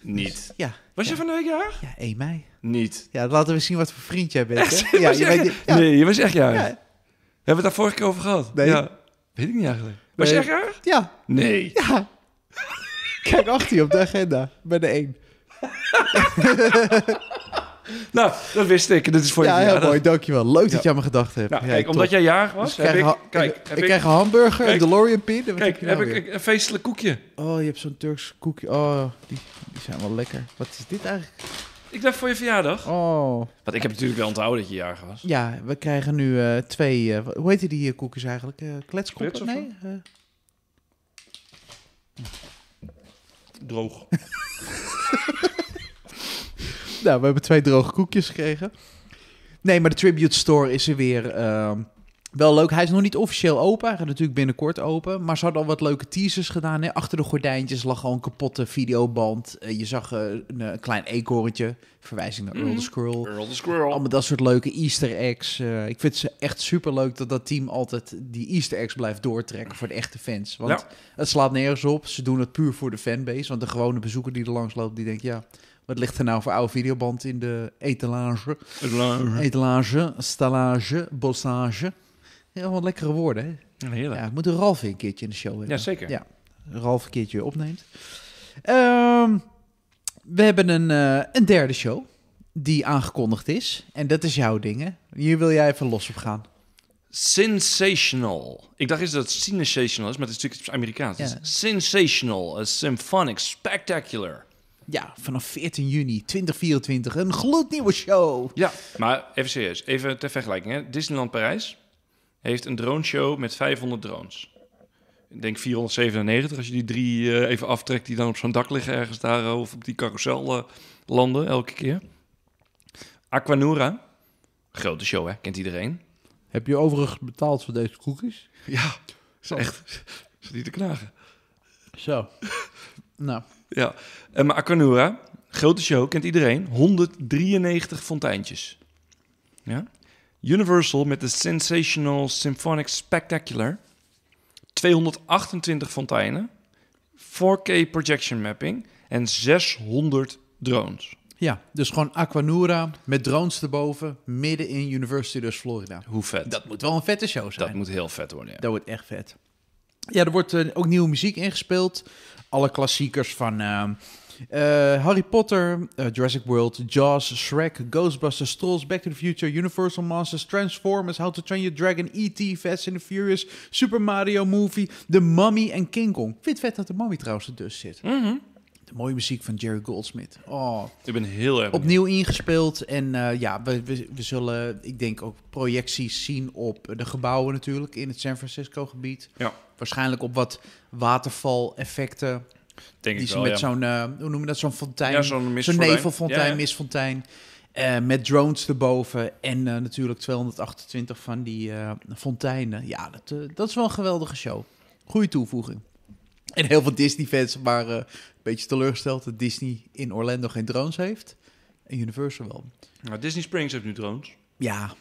Niet. Dus, ja. Was je van de week Ja, 1 mei. Niet. Ja, laten we zien wat voor vriend jij bent. Ja, je weet, Nee, je was echt jarig. Hebben we het daar vorige keer over gehad? Nee. Weet ik niet eigenlijk. Was je echt jaar? Ja. Nee. Ja. Kijk, 18 op de agenda. Bij de 1. nou, dat wist ik. Dat is voor ja, je. Ja, heel mooi. Dankjewel. Leuk dat jij aan me gedacht hebt. Nou, ja, kijk, omdat jij jarig was, dus heb ik... Kijk, ik, krijg een hamburger, een DeLorean pin. Kijk, heb, nou ik een feestelijk koekje. Oh, je hebt zo'n Turks koekje. Oh, die, zijn wel lekker. Wat is dit eigenlijk? Ik dacht voor je verjaardag. Oh. Want ik heb natuurlijk wel onthouden dat je jarig was. Ja, we krijgen nu eh, twee... Eh, hoe heet die eh, koekjes eigenlijk? Uh, nee? Droog. Nou, we hebben twee droge koekjes gekregen. Nee, maar de Tribute Store is er weer. Ehm, wel leuk. Hij is nog niet officieel open. Hij gaat natuurlijk binnenkort open. Maar ze hadden al wat leuke teasers gedaan. Hè? Achter de gordijntjes lag al een kapotte videoband. Eh, je zag eh, een, een, eh, klein eekhoorntje. Verwijzing naar mm. of the Squirrel. Earl the Squirrel. Allemaal dat soort leuke easter eggs. ik vind ze echt super leuk dat dat team altijd die easter eggs blijft doortrekken voor de echte fans. Want het slaat nergens op. Ze doen het puur voor de fanbase. Want de gewone bezoeker die er langs loopt, die denkt ja... Wat ligt er nou voor oude videoband in de etalage? Etalage. Etalage, stallage, bossage. Heel wat lekkere woorden, hè? Heerlijk. Ja, we moeten Ralf een keertje in de show hebben. Ja, zeker. Ja, Ralf een keertje opneemt. Ehm, we hebben een, eh, een derde show die aangekondigd is. En dat is jouw ding, Hier wil jij even los op gaan. Sensational. Ik dacht eens dat het sensational is, maar het is natuurlijk Amerikaans. Sensational, a symphonic, spectacular ja, vanaf 14 juni 2024 een gloednieuwe show. Ja, maar even serieus. Even ter vergelijking. Hè. Disneyland Parijs heeft een drone show met 500 drones. Ik denk 497, als je die drie eh, even aftrekt die dan op zo'n dak liggen ergens daar... Eh, of op die carousel eh, landen elke keer. Aquanura, grote show hè, kent iedereen. Heb je overigens betaald voor deze koekjes? Ja, is echt... is niet te knagen. Zo. nou... Ja, eh, maar Aquanura grote show, kent iedereen. 193 fonteintjes. Ja? Universal met de Sensational Symphonic Spectacular. 228 fonteinen. 4K projection mapping. En 600 drones. Ja, dus gewoon Aquanura met drones erboven, midden in University of Florida. Hoe vet. Dat moet wel een vette show zijn. Dat moet heel vet worden, ja. Dat wordt echt vet. Ja, er wordt eh, ook nieuwe muziek ingespeeld. Alle klassiekers van ehm, eh, Harry Potter, eh, Jurassic World, Jaws, Shrek, Ghostbusters, Trolls, Back to the Future, Universal Monsters, Transformers, How to Train Your Dragon, E.T., Fast and the Furious, Super Mario Movie, The Mummy en King Kong. Vind vet dat de Mummy trouwens er dus zit. Mhm. De mooie muziek van Jerry Goldsmith. Oh. Ik ben heel erg opnieuw ingespeeld. En ja, we, we, we, zullen, ik denk, ook projecties zien op de gebouwen natuurlijk in het San Francisco gebied. Ja waarschijnlijk op wat waterval-effecten. Denk die ik wel, met zo'n, eh, hoe noem je dat, zo'n fontein? Ja, zo'n nevelfontein, ja, misfontein. Eh, met drones erboven en eh, natuurlijk 228 van die fonteinen. Ja, dat, dat is wel een geweldige show. Goede toevoeging. En heel veel Disney-fans waren een beetje teleurgesteld dat Disney in Orlando geen drones heeft. En Universal wel. Nou, Disney Springs heeft nu drones. Ja,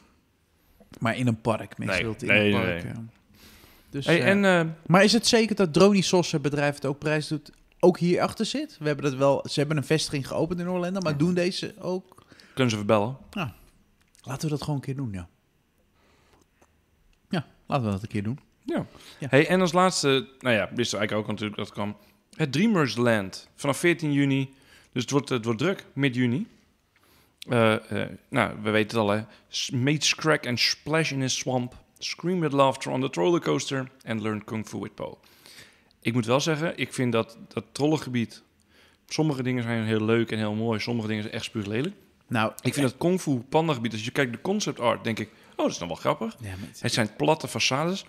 maar in een park. Mensen wilt in een park. Nee. Dus, hey, eh, en, eh, maar is het zeker dat Dronisos, het bedrijf het ook prijs doet, ook hierachter zit? We hebben dat wel, ze hebben een vestiging geopend in Orlando, maar doen deze ook? Kunnen ze verbellen? Ja. Laten we dat gewoon een keer doen, ja. Ja, laten we dat een keer doen. Ja. Hey, en als laatste, nou ja, wist eigenlijk ook natuurlijk dat kwam. Het Dreamers Land, vanaf 14 juni. Dus het wordt, het wordt druk, mid-juni. Eh, nou, we weten het al, hè. Made Crack and Splash in his Swamp. Scream with Laughter on the Troller Coaster en Learn Kung Fu with Po. Ik moet wel zeggen, ik vind dat, dat trollengebied... Sommige dingen zijn heel leuk en heel mooi. Sommige dingen zijn echt spuuglelijk. Nou, ik vind eh, dat Kung Fu Panda gebied, als je kijkt de concept art, denk ik... Oh, dat is nog wel grappig. het... zijn platte façades.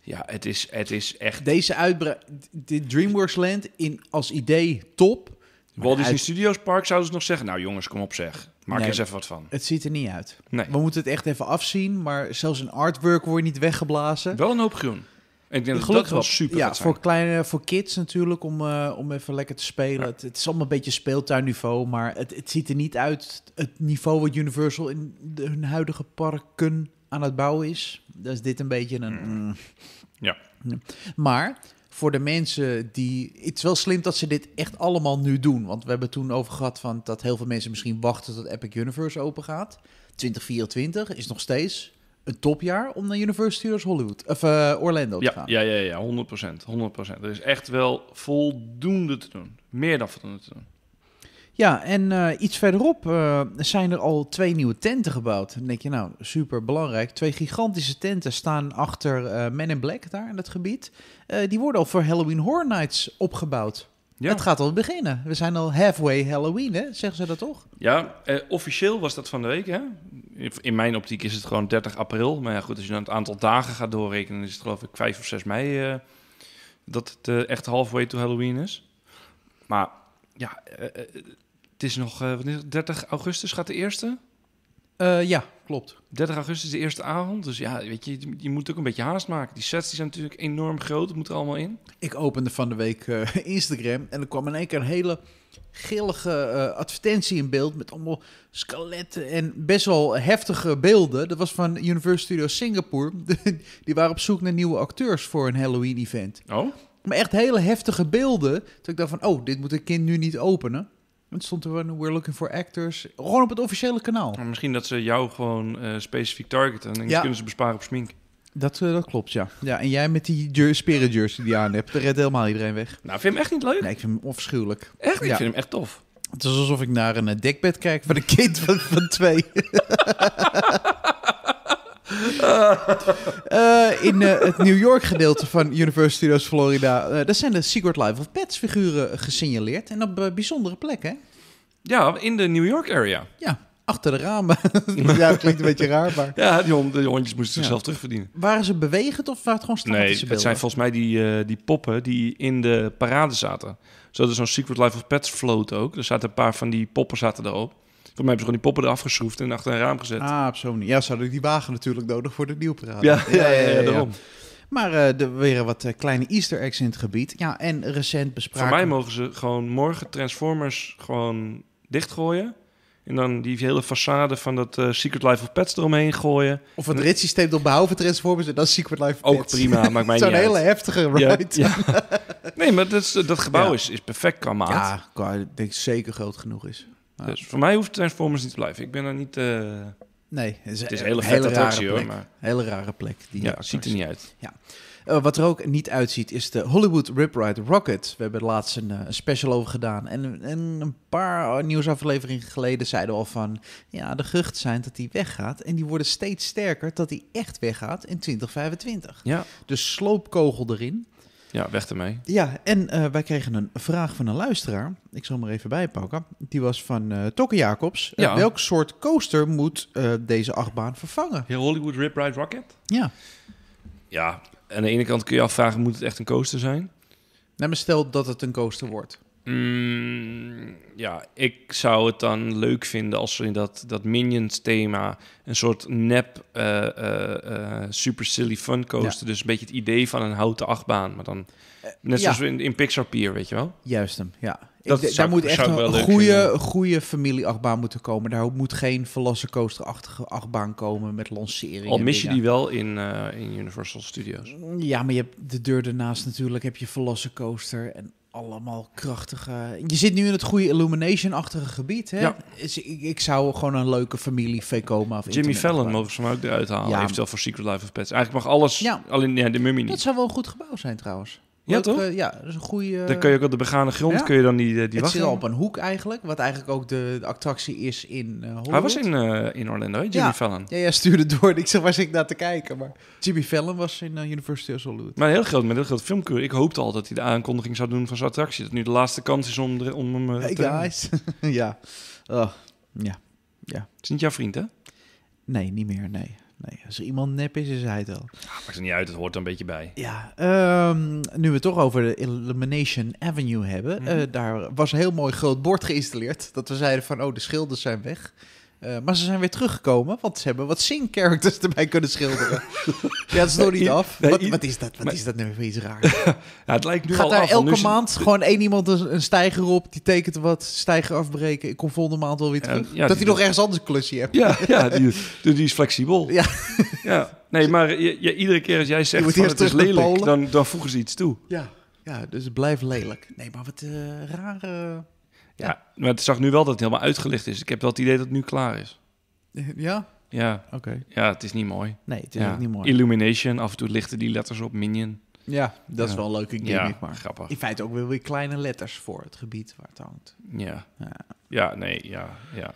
Ja, het is, het is echt... Deze uitbreiding... dit DreamWorks Land in, als idee top... Walt Disney Studios Park zouden ze nog zeggen... Nou jongens, kom op zeg. Maak nee, eens even wat van. Het ziet er niet uit. Nee. We moeten het echt even afzien, maar zelfs een artwork wordt niet weggeblazen. Wel een hoop groen. ik denk dat dat wel super ja, Voor, kleine, voor kids natuurlijk, om, eh, om even lekker te spelen. Het, is allemaal een beetje speeltuinniveau, maar het, het ziet er niet uit. Het niveau wat Universal in de, hun huidige parken aan het bouwen is. Dat is dit een beetje een... Mm. Mm. Ja. Maar voor de mensen die. Het is wel slim dat ze dit echt allemaal nu doen. Want we hebben toen over gehad van dat heel veel mensen misschien wachten tot Epic Universe open gaat. 2024 is nog steeds een topjaar om naar University Studios Hollywood of eh, Orlando te gaan. Ja, ja, ja, 100%, 100%. Er is echt wel voldoende te doen. Meer dan voldoende te doen. Ja, en eh, iets verderop eh, zijn er al twee nieuwe tenten gebouwd. Dan denk je, nou, super belangrijk. Twee gigantische tenten staan achter uh, Men in Black daar in dat gebied. die worden al voor Halloween Horror Nights opgebouwd. Dat Het gaat al beginnen. We zijn al halfway Halloween, hè? zeggen ze dat toch? Ja, eh, officieel was dat van de week. Hè? In mijn optiek is het gewoon 30 april. Maar ja, goed, als je dan het aantal dagen gaat doorrekenen, is het geloof ik 5 of 6 mei eh, dat het echt halfway to Halloween is. Maar ja, het is nog 30 eh, augustus gaat de eerste? Eh, ja, klopt. 30 augustus is de eerste avond. Dus ja, weet je, je moet ook een beetje haast maken. Die sets die zijn natuurlijk enorm groot. Het moet er allemaal in. Ik opende van de week eh, Instagram en er kwam in één keer een hele gillige advertentie in beeld. Met allemaal skeletten en best wel heftige beelden. Dat was van Universal Studios Singapore. die waren op zoek naar nieuwe acteurs voor een Halloween event. Oh? Maar echt hele heftige beelden. Toen ik dacht van, oh, dit moet een kind nu niet openen. Het stond er gewoon, we're looking for actors. Gewoon op het officiële kanaal. Maar misschien dat ze jou gewoon eh, specifiek targeten. En ja. kunnen ze besparen op smink. Dat, eh, dat klopt, ja. ja. En jij met die jer spirit jersey die je aan hebt, redt helemaal iedereen weg. Nou, vind je hem echt niet leuk? Nee, ik vind hem afschuwelijk. Echt? Ja. Ik vind hem echt tof. Het is alsof ik naar een eh, dekbed kijk van een kind van, van twee. Eh, in eh, het New York gedeelte van Universal Studios Florida. Uh, daar zijn de Secret Life of Pets figuren gesignaleerd. En op bijzondere plekken. Ja, in de New York area. Ja, achter de ramen. ja, klinkt een beetje raar, maar... Ja, die, hondjes moesten zichzelf terugverdienen. Waren ze bewegend of waren het gewoon statische nee, het zijn volgens mij die, die poppen die in de parade zaten. Zo hadden zo'n Secret Life of Pets float ook. Er zaten een paar van die poppen zaten erop. Voor mij hebben ze gewoon die poppen eraf geschroefd en achter een raam gezet. Ah, op zo'n Ja, zouden die wagen natuurlijk nodig voor de nieuwparade. Ja, ja, ja, daarom. Maar uh, eh, er weer wat eh, kleine easter eggs in het gebied. Ja, en recent bespraken... Voor mij mogen ze gewoon morgen Transformers gewoon dichtgooien. En dan die hele façade van dat eh, Secret Life of Pets eromheen gooien. Of het ritssysteem op behalve Transformers en dan Secret Life of Ook prima, maakt mij niet Zo'n hele heftige ride. nee, maar dat, dat gebouw is, is perfect qua Ja, ik denk zeker groot genoeg is. Dus voor mij hoeft Transformers niet te blijven. Ik ben er niet... Eh, nee, het is, een hele, hele rare plek. Hoor, maar... Hele rare plek. Die ja, ziet er niet uit. Ja. Eh, wat er ook niet uitziet is de Hollywood Rip Ride Rocket. We hebben laatst eh, een special over gedaan. En, en een paar nieuwsafleveringen geleden zeiden we al van... ja, de geruchten zijn dat die weggaat. En die worden steeds sterker dat die echt weggaat in 2025. Ja. Dus sloopkogel erin. Ja, weg ermee. Ja, en eh, wij kregen een vraag van een luisteraar. Ik zal hem er even bij pakken. Die was van uh, Tokke Jacobs. Eh, ja. welk soort coaster moet deze achtbaan vervangen? Heel Hollywood Rip Ride Rocket? Ja. Ja, aan de ene kant kun je afvragen, moet het echt een coaster zijn? Nou, maar stel dat het een coaster wordt. Mm, ja, ik zou het dan leuk vinden als we dat, dat Minions-thema een soort nep eh, eh, eh, super silly fun coaster. Dus een beetje het idee van een houten achtbaan. Maar dan net zoals ja. in, in Pixar Pier, weet je wel? Juist hem, ja. Dat daar moet echt een goede, goede achtbaan moeten komen. Daar moet geen coaster achtige achtbaan komen met lancering. Al mis je die wel in, in Universal Studios. Ja, maar je hebt de deur ernaast natuurlijk heb je coaster En allemaal krachtige. Je zit nu in het goede Illumination-achtige gebied. Hè? Ja. ik, zou gewoon een leuke familie Vekoma of Jimmy Fallon mogen ze maar ook eruit halen. Heeft Eventueel voor Secret Life of Pets. Eigenlijk mag alles. Ja. Alleen ja, de mummy niet. Dat zou wel een goed gebouw zijn trouwens. Ja, toch? Eh, ja, dat is een goede... Dan kun je ook op de begane grond kun je dan die, eh, die Het zit al op een hoek eigenlijk, wat eigenlijk ook de, attractie is in uh, Hij was in, uh, in Orlando, Jimmy ja. Fallon. Ja, jij stuurde door ik zeg, waar zit ik naar te kijken? Maar Jimmy Fallon was in University of Hollywood. Maar heel groot, met heel groot filmkeur Ik hoopte al dat hij de aankondiging zou doen van zijn attractie. Dat nu de laatste kans is om, om hem hey guys. Oh, ja. ja. Ja. Het is niet jouw vriend, hè? Nee, niet meer, nee. Nee, als er iemand nep is, is hij het wel. Ja, maakt er niet uit, het hoort er een beetje bij. Ja, ehm, nu we het toch over de Illumination Avenue hebben. Mhm. Eh, daar was een heel mooi groot bord geïnstalleerd. Dat we zeiden van, oh, de schilders zijn weg. Eh, maar ze zijn weer teruggekomen, want ze hebben wat sing-characters erbij kunnen schilderen. ja, dat is nog niet af. wat, wat, is dat, wat maar, is dat nu voor iets raar? ja, het lijkt nu Gaat daar elke maand gewoon één iemand een, stijger op, die tekent wat, stijger afbreken, ik kom volgende maand wel weer terug. dat hij nog ergens anders een klusje hebt. Ja, ja die, die is flexibel. Ja. ja. Nee, maar je, je, iedere keer als jij zegt dat het is lelijk, dan, dan voegen ze iets toe. Ja. ja, dus het blijft lelijk. Nee, maar wat uh, rare... Ja, maar het zag nu wel dat het helemaal uitgelicht is. Ik heb wel het idee dat het nu klaar is. Ja? Ja. Oké. Ja, het is niet mooi. Nee, het is niet mooi. Illumination, af en toe lichten die letters op, Minion. Ja, dat is wel een leuke gimmick, maar grappig. in feite ook weer, weer kleine letters voor het gebied waar het hangt. Ja. Ja, ja nee, ja, ja.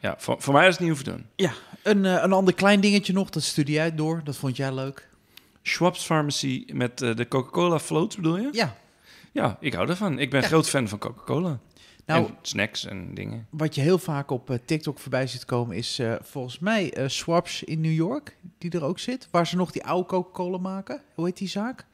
Ja, voor, voor mij is het niet hoeven doen. Ja, een, eh, een ander klein dingetje nog, dat studie uit door, dat vond jij leuk. Schwab's Pharmacy met eh, de Coca-Cola float bedoel je? Ja. Ja, ik hou ervan. Ik ben groot fan van Coca-Cola. Nou, snacks en dingen. Wat je heel vaak op eh, TikTok voorbij ziet komen is eh, volgens mij eh, Swaps in New York, die er ook zit. Waar ze nog die oude Coca-Cola maken. Hoe heet die zaak?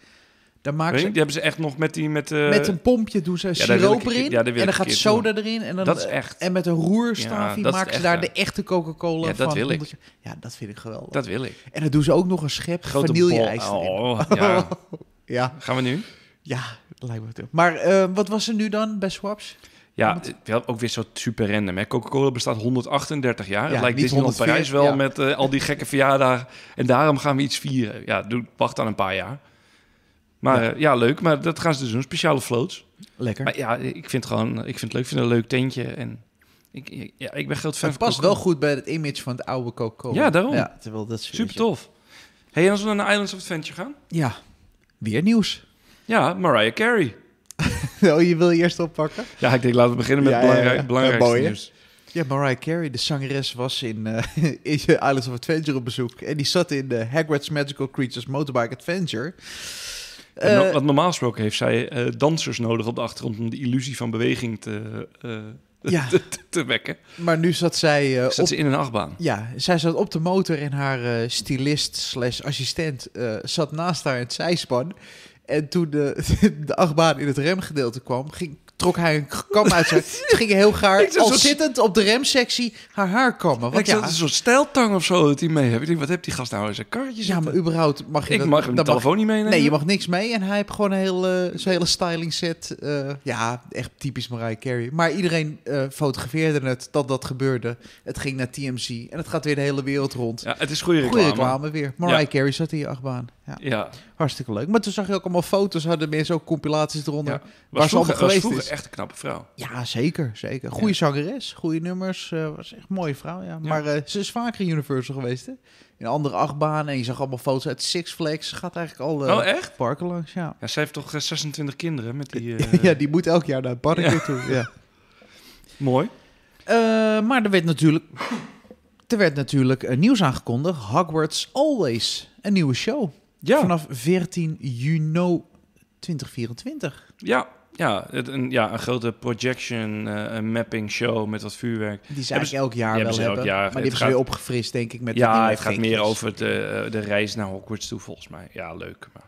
Daar maken ze... Die hebben ze echt nog met die... Met, met een pompje doen ze ja, siroop erin. Ja, en dan gaat soda erin. En, dan, dat is echt... en met een roerstaafje ja, maken ze daar de echte Coca-Cola ja, van. Dat wil ik. Ja, dat vind ik geweldig. Dat wil ik. En dan doen ze ook nog een schep vanille erin. oh, ja. ja. Gaan we nu? Ja, lijkt me het. Maar wat was er nu dan bij Swaps? Ja, wel ook weer zo super random. Coca-Cola bestaat 138 jaar. Ja, het lijkt Disneyland dus Parijs wel met eh, al die gekke verjaardagen. En daarom gaan we iets vieren. Ja, doe, wacht dan een paar jaar. Maar eh, ja. leuk. Maar dat gaan ze dus doen. Speciale floats. Lekker. Maar ja, ik vind het gewoon... Ik vind het leuk. Ik vind het een leuk tentje. En ik, ja, ik ben groot fan Het past wel goed bij het image van het oude Coca-Cola. Ja, daarom. Ja, terwijl dat super tof. Hey, en als we naar Islands of Adventure gaan? Ja, weer nieuws. Ja, Mariah Carey. oh, je wil je eerst oppakken? Ja, ik denk laten we beginnen met ja, belangrijk, belangrijkste ja, nieuws. Ja, Mariah Carey, de zangeres, was in, uh, Islands of Adventure op bezoek. En die zat in de Hagrid's Magical Creatures Motorbike Adventure. Uh, normaal gesproken heeft zij eh, dansers nodig op de achtergrond om de illusie van beweging te, te, wekken. Maar nu zat zij... zat ze in een achtbaan. Ja, zij zat op de motor en haar stylist slash assistent zat naast haar in het zijspan. En toen de, de achtbaan in het remgedeelte kwam, ging, trok hij een kam uit zijn... Het ging heel gaar, al zittend op de remsectie, haar haar kammen. ik ja, een soort stijltang of zo dat hij mee heeft. Ik denk, wat heeft die gast nou zijn karretje Ja, maar überhaupt mag je... dat, mag hem telefoon mag, niet meenemen. Nee, je mag niks mee. En hij heeft gewoon een hele, zijn hele styling set. Eh, ja, echt typisch Mariah Carey. Maar iedereen eh, fotografeerde het dat dat gebeurde. Het ging naar TMZ en het gaat weer de hele wereld rond. Ja, het is goede reclame. Goede reclame weer. Mariah ja. Carey zat in je achtbaan. Ja. Hartstikke leuk. Maar toen zag je ook allemaal foto's, hadden meer ook compilaties eronder. Ja. Waar vroeger, ze allemaal geweest is. echt een knappe vrouw. Ja, zeker. zeker. Goede zangeres, goede nummers. Eh, was echt een mooie vrouw, ja. Maar eh, ze is vaker Universal geweest, hè? In andere achtbanen. En je zag allemaal foto's uit Six Flags. gaat eigenlijk al uh, oh, echt? parken langs, ja. ja. Ze heeft toch 26 kinderen met die... ja, die moet elk jaar naar het toe, ja. Mooi. maar er werd natuurlijk... Er werd natuurlijk nieuws aangekondigd. Hogwarts Always. Een nieuwe show. Ja. Vanaf 14 juni 2024. Ja, ja, een, ja, een grote projection uh, mapping show met wat vuurwerk. Die zijn eigenlijk elk jaar wel hebben. Jaar, maar die hebben ze weer opgefrist, denk ik. Met ja, het gaat meer over de, eh, de reis naar Hogwarts toe, volgens mij. Ja, leuk. Maar,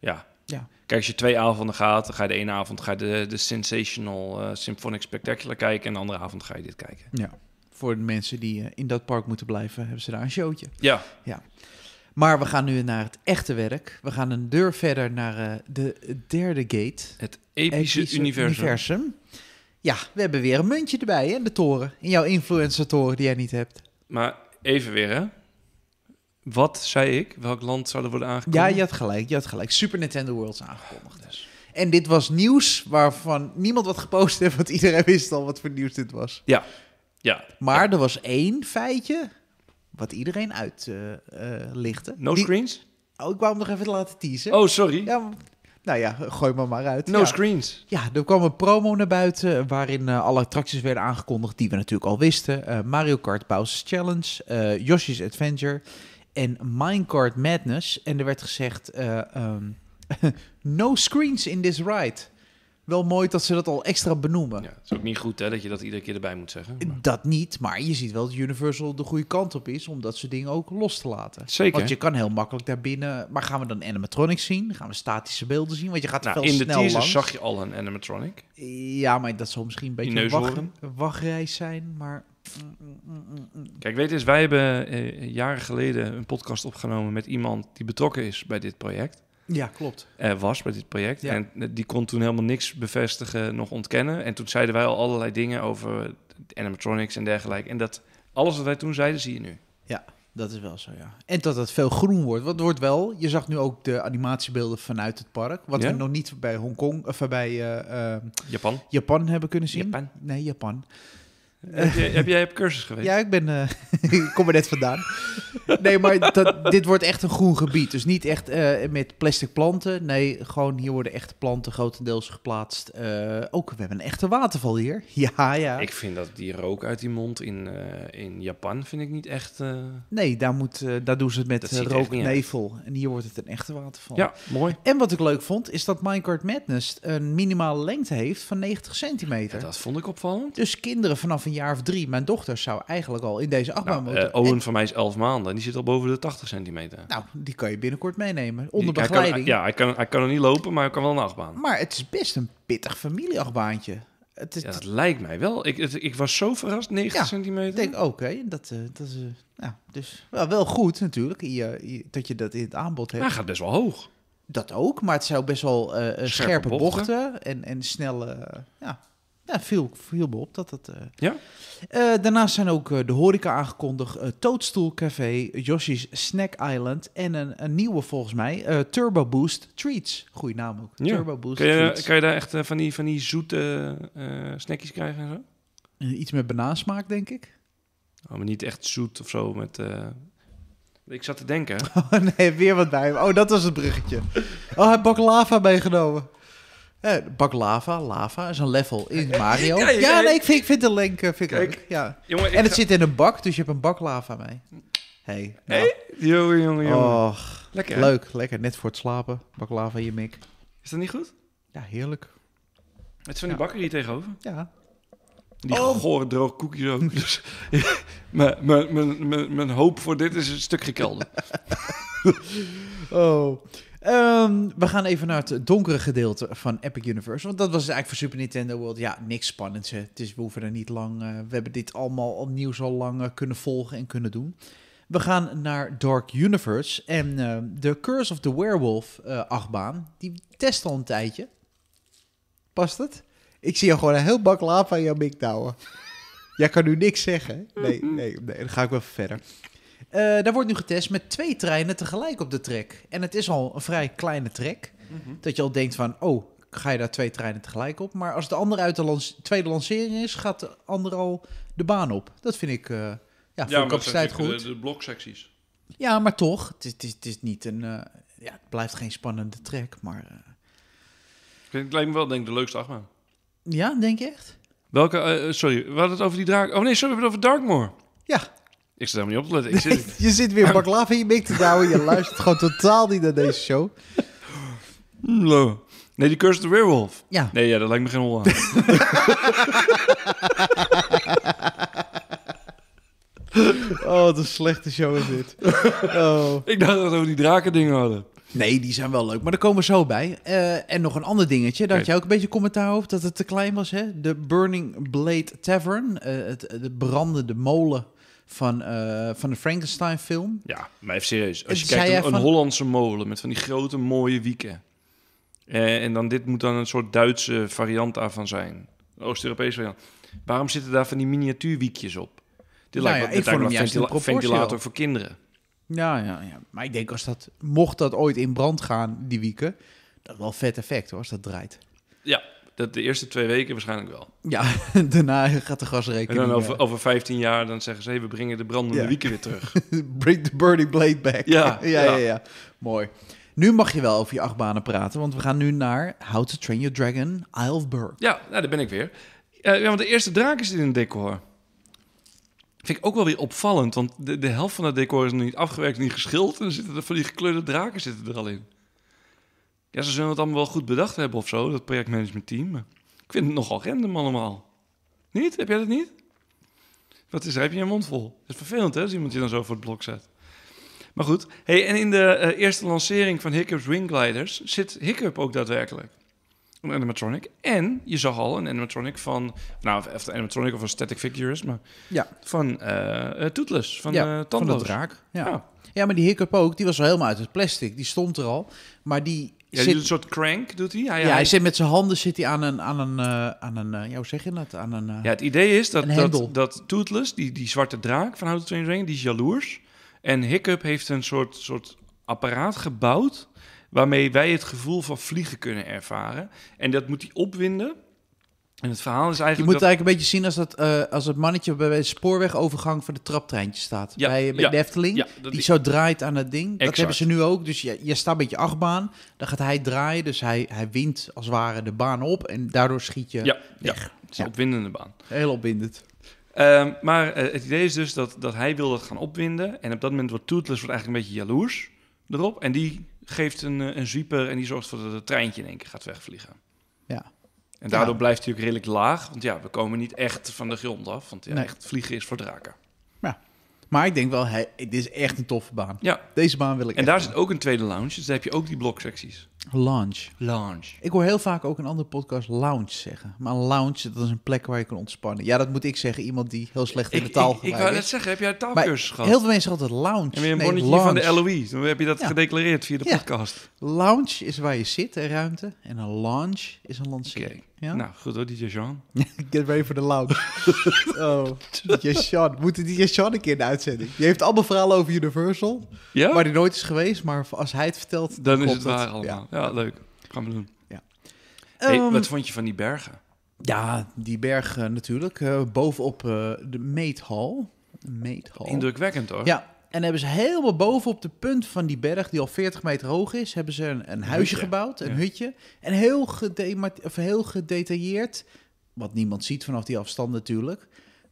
ja. ja. Kijk, als je twee avonden gaat, dan ga je de ene avond ga je de, de Sensational eh, Symphonic Spectacular kijken... en de andere avond ga je dit kijken. Ja, voor de mensen die in dat park moeten blijven, hebben ze daar een showtje. Ja. Ja. Maar we gaan nu naar het echte werk. We gaan een deur verder naar eh, de derde gate. Het epische, universum. Ja, we hebben weer een muntje erbij in de toren. In jouw influencer-toren die jij niet hebt. Maar even weer, hè? Wat zei ik? Welk land zou er worden aangekondigd? Ja, je had gelijk. Je had gelijk. Super Nintendo Worlds aangekondigd. Dus. En dit was nieuws waarvan niemand wat gepost heeft, want iedereen wist al wat voor nieuws dit was. Ja. ja. Maar er was één feitje wat iedereen uitlichtte. Eh, eh, no screens? Oh, ik wou hem nog even laten teasen. Oh, sorry. Ja, nou ja, gooi me maar uit. No screens. Ja, er kwam een promo naar buiten waarin eh, alle attracties werden aangekondigd die we natuurlijk al wisten. Mario Kart Bowser's Challenge, uh, Yoshi's Adventure en Minecart Madness. En er werd gezegd, ehm, no screens in this ride wel mooi dat ze dat al extra benoemen. Ja, het is ook niet goed hè, dat je dat iedere keer erbij moet zeggen. Dat niet, maar je ziet wel dat Universal de goede kant op is om dat soort dingen ook los te laten. Zeker. Want je kan heel makkelijk daarbinnen. Maar gaan we dan animatronics zien? Gaan we statische beelden zien? Want je gaat nou, veel snel In de teaser zag je al een animatronic. Ja, maar dat zal misschien een beetje een wacht, zijn, maar... Kijk, weet eens, dus wij hebben eh, jaren geleden een podcast opgenomen met iemand die betrokken is bij dit project. Ja, klopt. was bij dit project. En die kon toen helemaal niks bevestigen, nog ontkennen. En toen zeiden wij al allerlei dingen over animatronics en dergelijke. En dat alles wat wij toen zeiden, zie je nu. Ja, dat is wel zo, ja. En dat het veel groen wordt. wat wordt wel, je zag nu ook de animatiebeelden vanuit het park. Wat we nog niet bij Hongkong, of bij eh, eh, Japan. Japan hebben kunnen zien. Nee, Japan. Heb jij, heb jij op cursus geweest? Ja, ik ben, eh, ik kom er net vandaan. Nee, maar dat, dit wordt echt een groen gebied. Dus niet echt eh, met plastic planten. Nee, gewoon hier worden echte planten grotendeels geplaatst. Eh, ook, we hebben een echte waterval hier. Ja, ja. Ik vind dat die rook uit die mond in, eh, in Japan vind ik niet echt... Nee, daar, moet, daar doen ze het met rooknevel. En hier wordt het een echte waterval. Ja, mooi. En wat ik leuk vond, is dat Minecraft Madness een minimale lengte heeft van 90 centimeter. dat vond ik opvallend. Dus kinderen vanaf een jaar of drie, mijn dochter zou eigenlijk al in deze achtbaan eh, Owen van mij is 11 maanden die zit al boven de 80 centimeter. Nou, die kan je binnenkort meenemen. Onder begeleiding. ja, hij kan, hij kan er niet lopen, maar hij kan wel een achtbaan. Maar het is best een pittig familieachtbaantje. Het, ja, dat lijkt mij wel. Ik, ik was zo verrast, 90 centimeter. Ik denk, oké, dat, eh, eh, dat is... nou, dus wel, goed natuurlijk, je, dat je dat in het aanbod hebt. Hij gaat best wel hoog. Dat ook, maar het zou best wel scherpe, bochten, bochten en, en snelle... ja, ja, viel, viel me op dat dat... Eh, ja? Eh, daarnaast zijn ook eh, de horeca aangekondigd. Toadstool Café, Yoshi's Snack Island en een, een nieuwe volgens mij, Turbo Boost Treats. Goeie naam ook, ja. Turbo Boost kan je, Treats. Kan je daar echt van, die, van die zoete snackjes krijgen en zo? Iets met banaansmaak, denk ik. Oh, maar niet echt zoet of zo met... Ik zat te denken. Oh, nee, weer wat bij hem. Oh, dat was het bruggetje. Oh, hij heeft baklava meegenomen. Eh, bak lava, lava is een level in Mario. Ja, nee, ik vind, ik vind de link eh, vind ik ja. jongen, en het zit in een bak, dus je hebt een bak lava mee. Hey, nou, Jongen, jongen, jongen. Lekker, leuk, lekker. Net voor het slapen, bak lava in je mik. Is dat niet goed? Ja, heerlijk. Het is van die bakker hier tegenover. Ja, Die oh. gore droog koekjes ook. Dus, mijn, mijn hoop voor dit is een stuk gekelder. Oh. Ehm, we gaan even naar het donkere gedeelte van Epic Universe. Want dat was dus eigenlijk voor Super Nintendo World ja, niks spannends. Dus we hoeven er niet lang. Eh, we hebben dit allemaal opnieuw al lang eh, kunnen volgen en kunnen doen. We gaan naar Dark Universe. En eh, de Curse of the Werewolf achtbaan, die test al een tijdje. Past het? Ik zie jou gewoon een heel bak laap aan jouw mik douwen. Jij kan nu niks zeggen. Nee, nee, nee. Dan ga ik wel verder. Eh, daar wordt nu getest met twee treinen tegelijk op de trek. En het is al een vrij kleine trek. Mhm. Dat je al denkt van, oh, ga je daar twee treinen tegelijk op. Maar als de andere uit de tweede lancering is, gaat de andere al de baan op. Dat vind ik uh, ja, voor de capaciteit goed. De, bloksecties. Ja, maar toch, het is, het is, niet een... Eh, ja, het blijft geen spannende trek, maar... Het lijkt me wel, denk ik, de leukste achtbaan. Ja, denk je echt? Welke, sorry, we hadden het over die draak... Oh nee, sorry, we hebben het over Darkmoor. Ja, ik zit helemaal niet op te letten. je zit weer baklava in je mik te douwen. Je luistert gewoon totaal niet naar deze show. Hmm, nee, die Curse of the Werewolf. Ja. Nee, ja, dat lijkt me geen hol aan. oh, wat een slechte show is dit. Oh. Ik dacht dat we die draken dingen hadden. Nee, die zijn wel leuk. Maar daar komen we zo bij. Eh, en nog een ander dingetje. Dat jij ook een beetje commentaar op dat het te klein was. Hè? De Burning Blade Tavern. Uh, het, de brandende molen van, eh, van de Frankenstein film. Ja, maar even serieus. Als je kijkt een, een, Hollandse molen met van die grote mooie wieken. Eh, en dan dit moet dan een soort Duitse variant daarvan zijn. Oost-Europese variant. Waarom zitten daar van die miniatuurwiekjes op? Dit nou lijkt ja, een ventilator voor kinderen. Ja, ja, ja, maar ik denk als dat, mocht dat ooit in brand gaan, die wieken, dat wel vet effect hoor, als dat draait. Ja, dat de eerste twee weken waarschijnlijk wel. Ja, daarna gaat de gasrekening. En dan over, eh, over 15 jaar dan zeggen ze... Hey, we brengen de brandende ja. wieken weer terug. Bring the burning blade back. Ja, ja, ja, Mooi. Nu mag je wel over je achtbanen praten, want we gaan nu naar How to Train Your Dragon, Isle of Burg. Ja, nou, daar ben ik weer. Eh, ja, want de eerste draak is in een decor. Vind ik ook wel weer opvallend, want de, de helft van het decor is nog niet afgewerkt, niet geschild. En er zitten er van die gekleurde draken zitten er al in. Ja, ze zullen het allemaal wel goed bedacht hebben of zo, dat projectmanagementteam. Ik vind het nogal random allemaal. Niet? Heb jij dat niet? Wat is Heb je je mond vol? Het is vervelend, hè, als iemand je dan zo voor het blok zet. Maar goed, hey, en in de eh, eerste lancering van Hiccup's Gliders zit Hiccup ook daadwerkelijk. Een animatronic. En je zag al een animatronic van, nou, of een animatronic of een static is maar ja. van uh, van ja, Van draak, ja. ja. ja. maar die Hiccup ook, die was al helemaal uit het plastic. Die stond er al, maar die ja, een soort crank, doet hij? Ah, ja, hij, hij zit met zijn handen zit hij aan een, aan een, eh, aan een eh, ja, hoe zeg je dat? Aan een, eh, ja, het idee is dat, dat, dat Toothless, die, die zwarte draak van How to Train Your die is jaloers. En Hiccup heeft een soort, soort apparaat gebouwd waarmee wij het gevoel van vliegen kunnen ervaren. En dat moet hij opwinden en het verhaal is eigenlijk. Je moet het eigenlijk een beetje zien als, dat, eh, als het mannetje bij de spoorwegovergang voor de traptreintje staat. bij, bij de die zo draait aan het ding. Dat hebben ze nu ook. Dus je, je staat met je achtbaan. Dan gaat hij draaien. Dus hij, hij wint als het ware de baan op. En daardoor schiet je ja, weg. het is opwindende baan. Heel opwindend. Ehm, maar eh, het idee is dus dat, dat hij wil dat gaan opwinden. En op dat moment wordt Tootles wordt eigenlijk een beetje jaloers erop. En die geeft een, eh, een zwieper en die zorgt voor dat het treintje in één keer gaat wegvliegen. Ja. En daardoor blijft hij ook redelijk laag. Want ja, we komen niet echt van de grond af. Want ja, echt vliegen is voor draken. Maar ik denk wel, dit is echt een toffe baan. Ja. Deze baan wil ik En daar zit ook een tweede lounge, dus daar heb je ook die bloksecties. Lounge. Lounge. Ik hoor heel vaak ook een andere podcast lounge zeggen. Maar een lounge, dat is een plek waar je kan ontspannen. Ja, dat moet ik zeggen. Iemand die heel slecht in de taal ik, ik, ik wou net zeggen, heb jij een taalkursus gehad? Heel veel mensen zeggen altijd lounge. En weer een bonnetje lounge. van de LOE? Dan heb je dat gedeclareerd via de podcast. Lounge is waar je zit, een ruimte. En een lounge is een lancering. Ja? Nou, goed hoor, DJ Sean. Get ready for the lounge. oh, DJ Sean. Moet DJ Sean een keer in de uitzending? je heeft allemaal verhalen over Universal, ja? waar die nooit is geweest. Maar als hij het vertelt, dan, is het waar het. allemaal. Ja. ja. leuk. Gaan we doen. Ja. Ehm, wat vond je van die bergen? Ja, die bergen natuurlijk. Eh, bovenop eh, de Meethal. Hall. Indrukwekkend hoor. Ja, en hebben ze helemaal boven op de punt van die berg, die al 40 meter hoog is, hebben ze een, een huisje gebouwd, een hutje. En heel, of heel gedetailleerd, wat niemand ziet vanaf die afstand natuurlijk,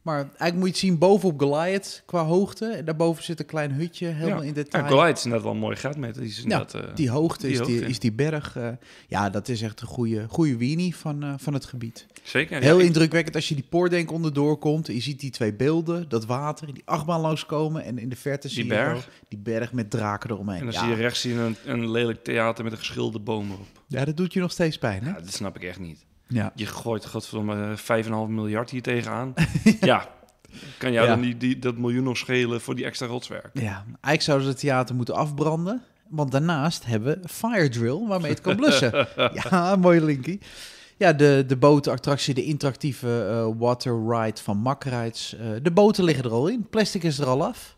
maar eigenlijk moet je het zien bovenop Goliath qua hoogte. En daarboven zit een klein hutje, helemaal in detail. Ja, Goliath is net wel een mooi met. Die, is eh, die hoogte, die is, Die, is die berg. Eh, ja, dat is echt een goede, goede weenie van, eh, van het gebied. Zeker. Heel indrukwekkend als je die poordenk onderdoor komt. Je ziet die twee beelden, dat water, die achtbaan langskomen. En in de verte zie je die berg met draken eromheen. En dan zie je rechts zien een, een lelijk theater met een geschilderde boom erop. Ja, dat doet je nog steeds pijn, hè? Ja, dat snap ik echt niet. Ja. Je gooit godverdomme 5,5 eh, miljard hier tegenaan. ja, kan jou dan die, die, dat miljoen nog schelen voor die extra rotswerk? Ja, eigenlijk zouden ze het theater moeten afbranden. Want daarnaast hebben we fire drill waarmee het kan blussen. ja, mooi linkie. Ja, de, de botenattractie, de interactieve uh, water ride van Makkerijts. Eh, de boten liggen er al in, plastic is er al af.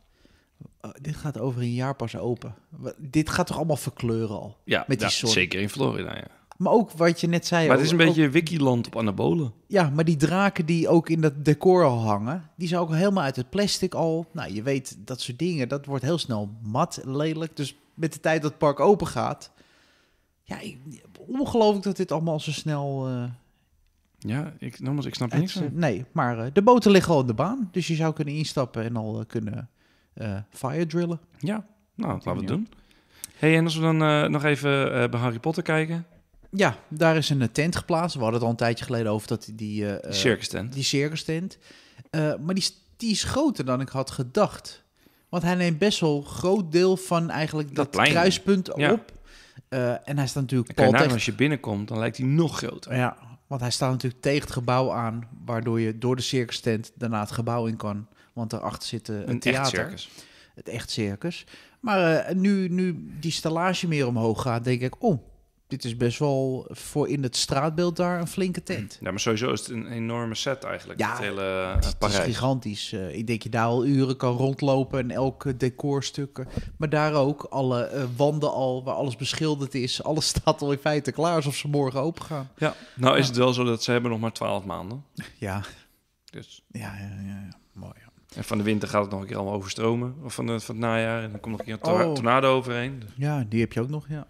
dit gaat over een jaar pas open. Dit gaat toch allemaal verkleuren al? Ja, met die ja, zeker in Florida, ja. Maar ook wat je net zei. Maar het is een beetje wikiland op anabolen. Ja, maar die draken die ook in dat decor al hangen, die zijn ook helemaal uit het plastic al. Nou, je weet, dat soort dingen, dat wordt heel snel mat, lelijk. Dus met de tijd dat het park open gaat, ja, ongelooflijk dat dit allemaal zo snel... Eh, ja, ik, nogmaals, ik snap het, niks. nee, maar eh, de boten liggen al op de baan, dus je zou kunnen instappen en al eh, kunnen fire drillen. Ja, nou, dat laten we doen. Hé, hey, en als we dan nog even bij Harry Potter kijken... Ja, daar is een eh, tent geplaatst. We hadden het al een tijdje geleden over dat die... Uh, die circus tent. Die circus tent. maar die, die is groter dan ik had gedacht. Want hij neemt best wel groot deel van eigenlijk dat, kruispunt op. en hij staat natuurlijk Als je binnenkomt, dan lijkt hij nog groter. Ja, want hij staat natuurlijk tegen het gebouw aan... waardoor je door de circus tent daarna het gebouw in kan. Want daarachter zit een, een theater. Echt circus. Het echt circus. Maar nu, nu die stallage meer omhoog gaat, denk ik... oh, dit is best wel voor in het straatbeeld daar een flinke hm. tent. Ja, maar sowieso is het een enorme set eigenlijk. Ja, het hele het, eh, is gigantisch. Eh. ik denk je daar al uren kan rondlopen en elke decorstukken. Maar daar ook alle eh, wanden al, waar alles beschilderd is. Alles staat al in feite klaar, alsof ze morgen open gaan. Ja, nou is het wel zo dat ze hebben nog maar twaalf maanden. Ja. Dus. Ja, ja, ja, ja. mooi. En van de winter gaat het nog een keer allemaal overstromen. Of van, de, van het najaar. En dan komt nog een keer een oh. tornado overheen. Dus. Ja, die heb je ook nog, ja.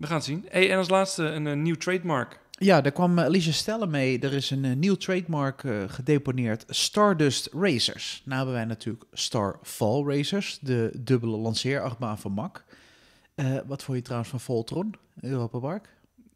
We gaan het zien. en als laatste een, eh, nieuw trademark. Ja, daar kwam eh, Alicia Stellen mee. Er is een, eh, nieuw trademark gedeponeerd. Stardust Racers. Nou hebben wij natuurlijk Starfall Racers. De dubbele lanceerachtbaan van MAC. wat vond je trouwens van Voltron, Europa Park?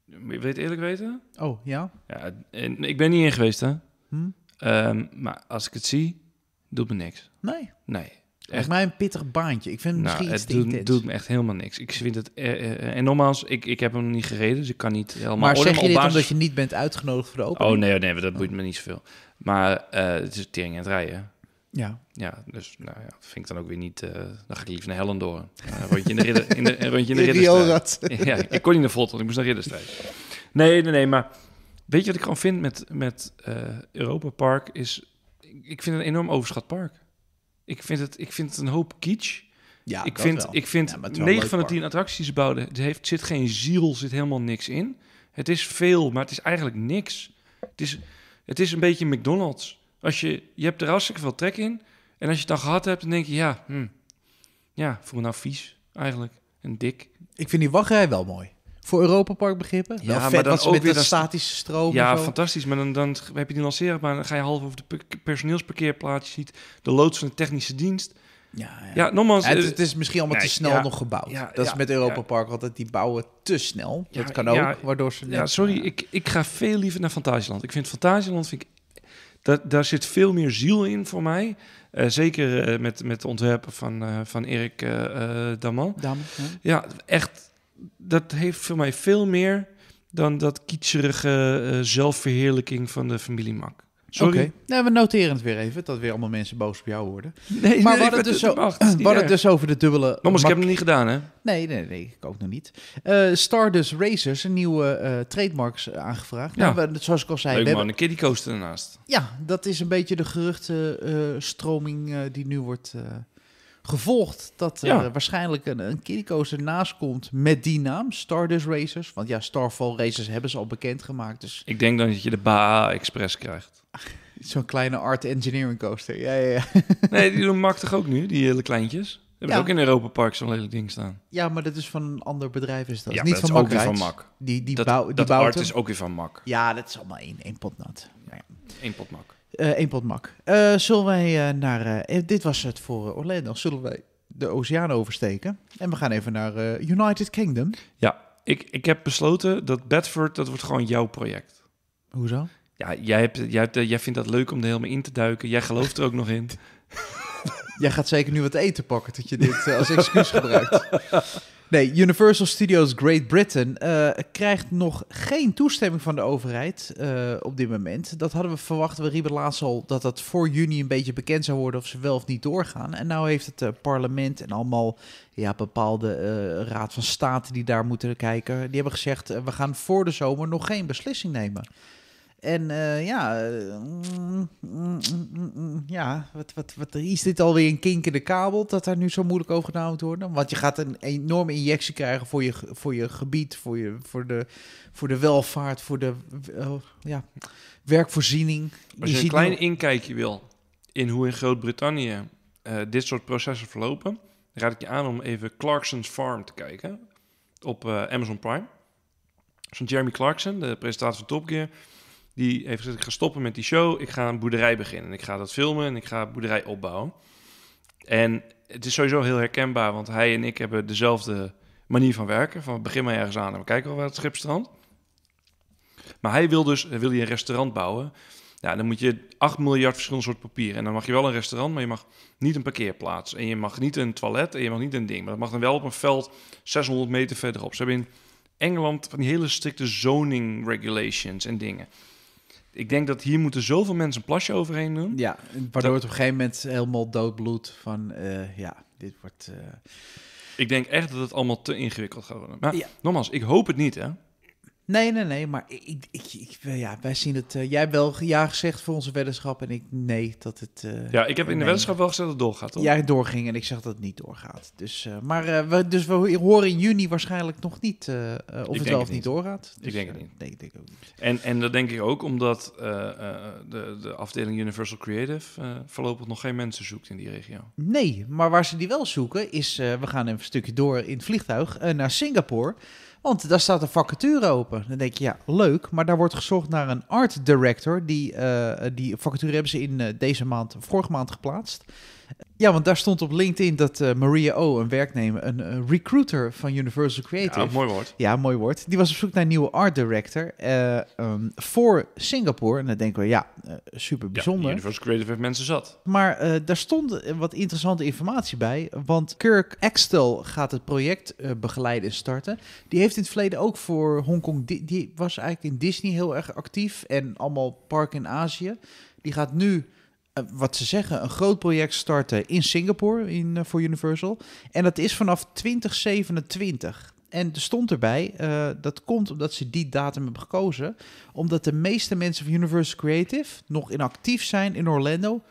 Wil je het eerlijk weten? Oh, ja? ja en, ik ben niet in geweest, hè? Hm? Ehm, maar als ik het zie, doet me niks. Nee? Nee. Echt mij een pittig baantje. Ik vind het nou, misschien het doet, doet, me echt helemaal niks. Ik vind het... Eh, eh, eh, en nogmaals, ik, ik heb hem niet gereden, dus ik kan niet helemaal... Maar zeg je dit omdat je niet bent uitgenodigd voor de opening? Oh, nee, oh, nee, dat boeit oh. me niet zoveel. Maar het is tering en het rijden. Ja. Ja, dus nou ja, vind ik dan ook weer niet... Uh, dan ga ik liever naar Hellendoorn. Een rondje in de, ridder, in de, rondje in de ja, ik kon niet naar Vlot, want ik moest naar Ridderstraat. Nee, nee, nee, maar... Weet je wat ik gewoon vind met, met Europa Park? Is, ik vind het een enorm overschat park. Ik vind het, ik vind het een hoop kitsch. Ja, ik vind, ik vind 9 van de 10 attracties bouwden, er heeft, zit geen ziel, zit helemaal niks in. Het is veel, maar het is eigenlijk niks. Het is, het is een beetje McDonald's. Als je, je hebt er hartstikke veel trek in. En als je het dan gehad hebt, dan denk je, ja, hm, ja, voel me nou vies eigenlijk. En dik. Ik vind die wachtrij wel mooi voor Europapark begrippen. Ja, maar dan met weer dat statische stroom. Ja, fantastisch. Maar dan, dan heb je die lanceren, maar dan ga je half over de personeelsparkeerplaats. ziet de loods van de technische dienst. Ja, ja. ja nogmaals. Eh, het, is misschien allemaal te snel nog gebouwd. dat is met Europa Park altijd, die bouwen te snel. dat kan ook, waardoor ze... Ja, sorry, eh, ik, ik ga veel liever naar Fantasieland. Ik vind Fantasieland, vind ik, dat, daar zit veel meer ziel in voor mij. Eh, zeker met, met de ontwerpen van, van Erik Damman. ja, echt dat heeft voor mij veel meer dan dat kietserige eh, zelfverheerlijking van de familie Mak. Sorry. Okay. Nou, we noteren het weer even, dat weer allemaal mensen boos op jou worden. Nee, maar nee, wat het, dus, het dus over de dubbele... Nogmaals, ik heb het niet gedaan, hè? Nee, nee, nee, ik ook nog niet. Uh, Stardust Racers, een nieuwe uh, trademarks aangevraagd. Ja. Nou, we, zoals ik al zei... Leuk we een kiddie coaster ernaast. Ja, dat is een beetje de geruchtenstroming die nu wordt gevolgd dat er waarschijnlijk een, een Kiriko's ernaast komt met die naam, Stardust Racers. Want ja, Starfall Racers hebben ze al gemaakt. Dus... Ik denk dan dat je de BAA Express krijgt. Zo'n kleine art engineering coaster, ja, ja, ja. nee, die doen Mark toch ook nu, die hele kleintjes? Hebben ja. ook in Europa Park zo'n lelijk ding staan. Ja, maar dat is van een ander bedrijf is dat. Ja, niet dat van, is ook weer van Mac. Die, die, dat, die art is ook weer van Mak. Ja, dat is allemaal één, één pot Ja. Eén pot een eh, pot mak. Eh, zullen wij eh, naar... dit was het voor Orlando. Zullen wij de oceaan oversteken? En we gaan even naar United Kingdom. Ja, ik, ik heb besloten dat Bedford, dat wordt gewoon jouw project. Hoezo? Ja, jij, hebt, jij, hebt, jij vindt dat leuk om er helemaal in te duiken. Jij gelooft er ook nog in. jij gaat zeker nu wat eten pakken dat je dit als excuus gebruikt. Nee, Universal Studios Great Britain eh, krijgt nog geen toestemming van de overheid eh, op dit moment. Dat hadden we verwacht, we riepen laatst al, dat dat voor juni een beetje bekend zou worden of ze wel of niet doorgaan. En nou heeft het eh, parlement en allemaal ja, bepaalde raad van Staten die daar moeten kijken, die hebben gezegd, we gaan voor de zomer nog geen beslissing nemen. En eh, ja, eh, ja wat, wat, wat is dit alweer een kinkende in de kabel dat daar nu zo moeilijk over gedaan moet worden? Want je gaat een enorme injectie krijgen voor je, voor je gebied, voor, je, voor, de, voor de welvaart, voor de eh, ja, werkvoorziening. Als je, een klein inkijkje wil in hoe in Groot-Brittannië dit soort processen verlopen, raad ik je aan om even Clarkson's Farm te kijken op Amazon Prime. Zo'n Jeremy Clarkson, de presentator van Top Gear die heeft gezegd, ik ga stoppen met die show. Ik ga een boerderij beginnen. Ik ga dat filmen en ik ga boerderij opbouwen. En het is sowieso heel herkenbaar, want hij en ik hebben dezelfde manier van werken. Van begin maar ergens aan en we kijken wel waar het schip strandt. Maar hij wil dus wil hij een restaurant bouwen. Ja, dan moet je 8 miljard verschillende soort papieren. En dan mag je wel een restaurant, maar je mag niet een parkeerplaats. En je mag niet een toilet en je mag niet een ding. Maar dat mag dan wel op een veld 600 meter verderop. Ze hebben in Engeland van die hele strikte zoning regulations en dingen ik denk dat hier moeten zoveel mensen een plasje overheen doen. Ja, waardoor het op een gegeven moment helemaal doodbloed van, eh, ja, dit wordt... Eh, ik denk echt dat het allemaal te ingewikkeld gaat worden. Maar ja. nogmaals, ik hoop het niet, hè. Nee, nee, nee, maar ik, ik, ik, eh, ja, wij zien het. Eh, jij hebt wel ja gezegd voor onze weddenschap en ik nee dat het. Eh, ja, ik heb in de nee, weddenschap wel gezegd dat het doorgaat. Toch? Jij het doorging en ik zeg dat het niet doorgaat. Dus, maar we, dus we horen in juni waarschijnlijk nog niet of het wel of niet doorgaat. ik dus, denk het niet. nee, ik denk ook niet. En, en dat denk ik ook omdat de, de afdeling Universal Creative voorlopig nog geen mensen zoekt in die regio. Nee, maar waar ze die wel zoeken is, we gaan even een stukje door in het vliegtuig naar Singapore. Want daar staat een vacature open. Dan denk je, ja, leuk. Maar daar wordt gezocht naar een art director. Die, eh, die vacature hebben ze in eh, deze maand, vorige maand geplaatst. Ja, want daar stond op LinkedIn dat eh, Maria O, een werknemer, een eh, recruiter van Universal Creative. Ja, mooi woord. Ja, mooi woord. Die was op zoek naar een nieuwe art director eh, ehm, voor Singapore. En dan denken we, ja, super bijzonder. Ja, Universal Creative heeft mensen zat. Maar daar stond wat interessante informatie bij. Want Kirk Extel gaat het project begeleiden en starten. Die heeft in het verleden ook voor Hongkong... Die, die was eigenlijk in Disney heel erg actief en allemaal park in Azië. Die gaat nu eh, wat ze zeggen, een groot project starten in Singapore in, eh, voor Universal. En dat is vanaf 2027. En er stond erbij, eh, dat komt omdat ze die datum hebben gekozen. Omdat de meeste mensen van Universal Creative nog in actief zijn in Orlando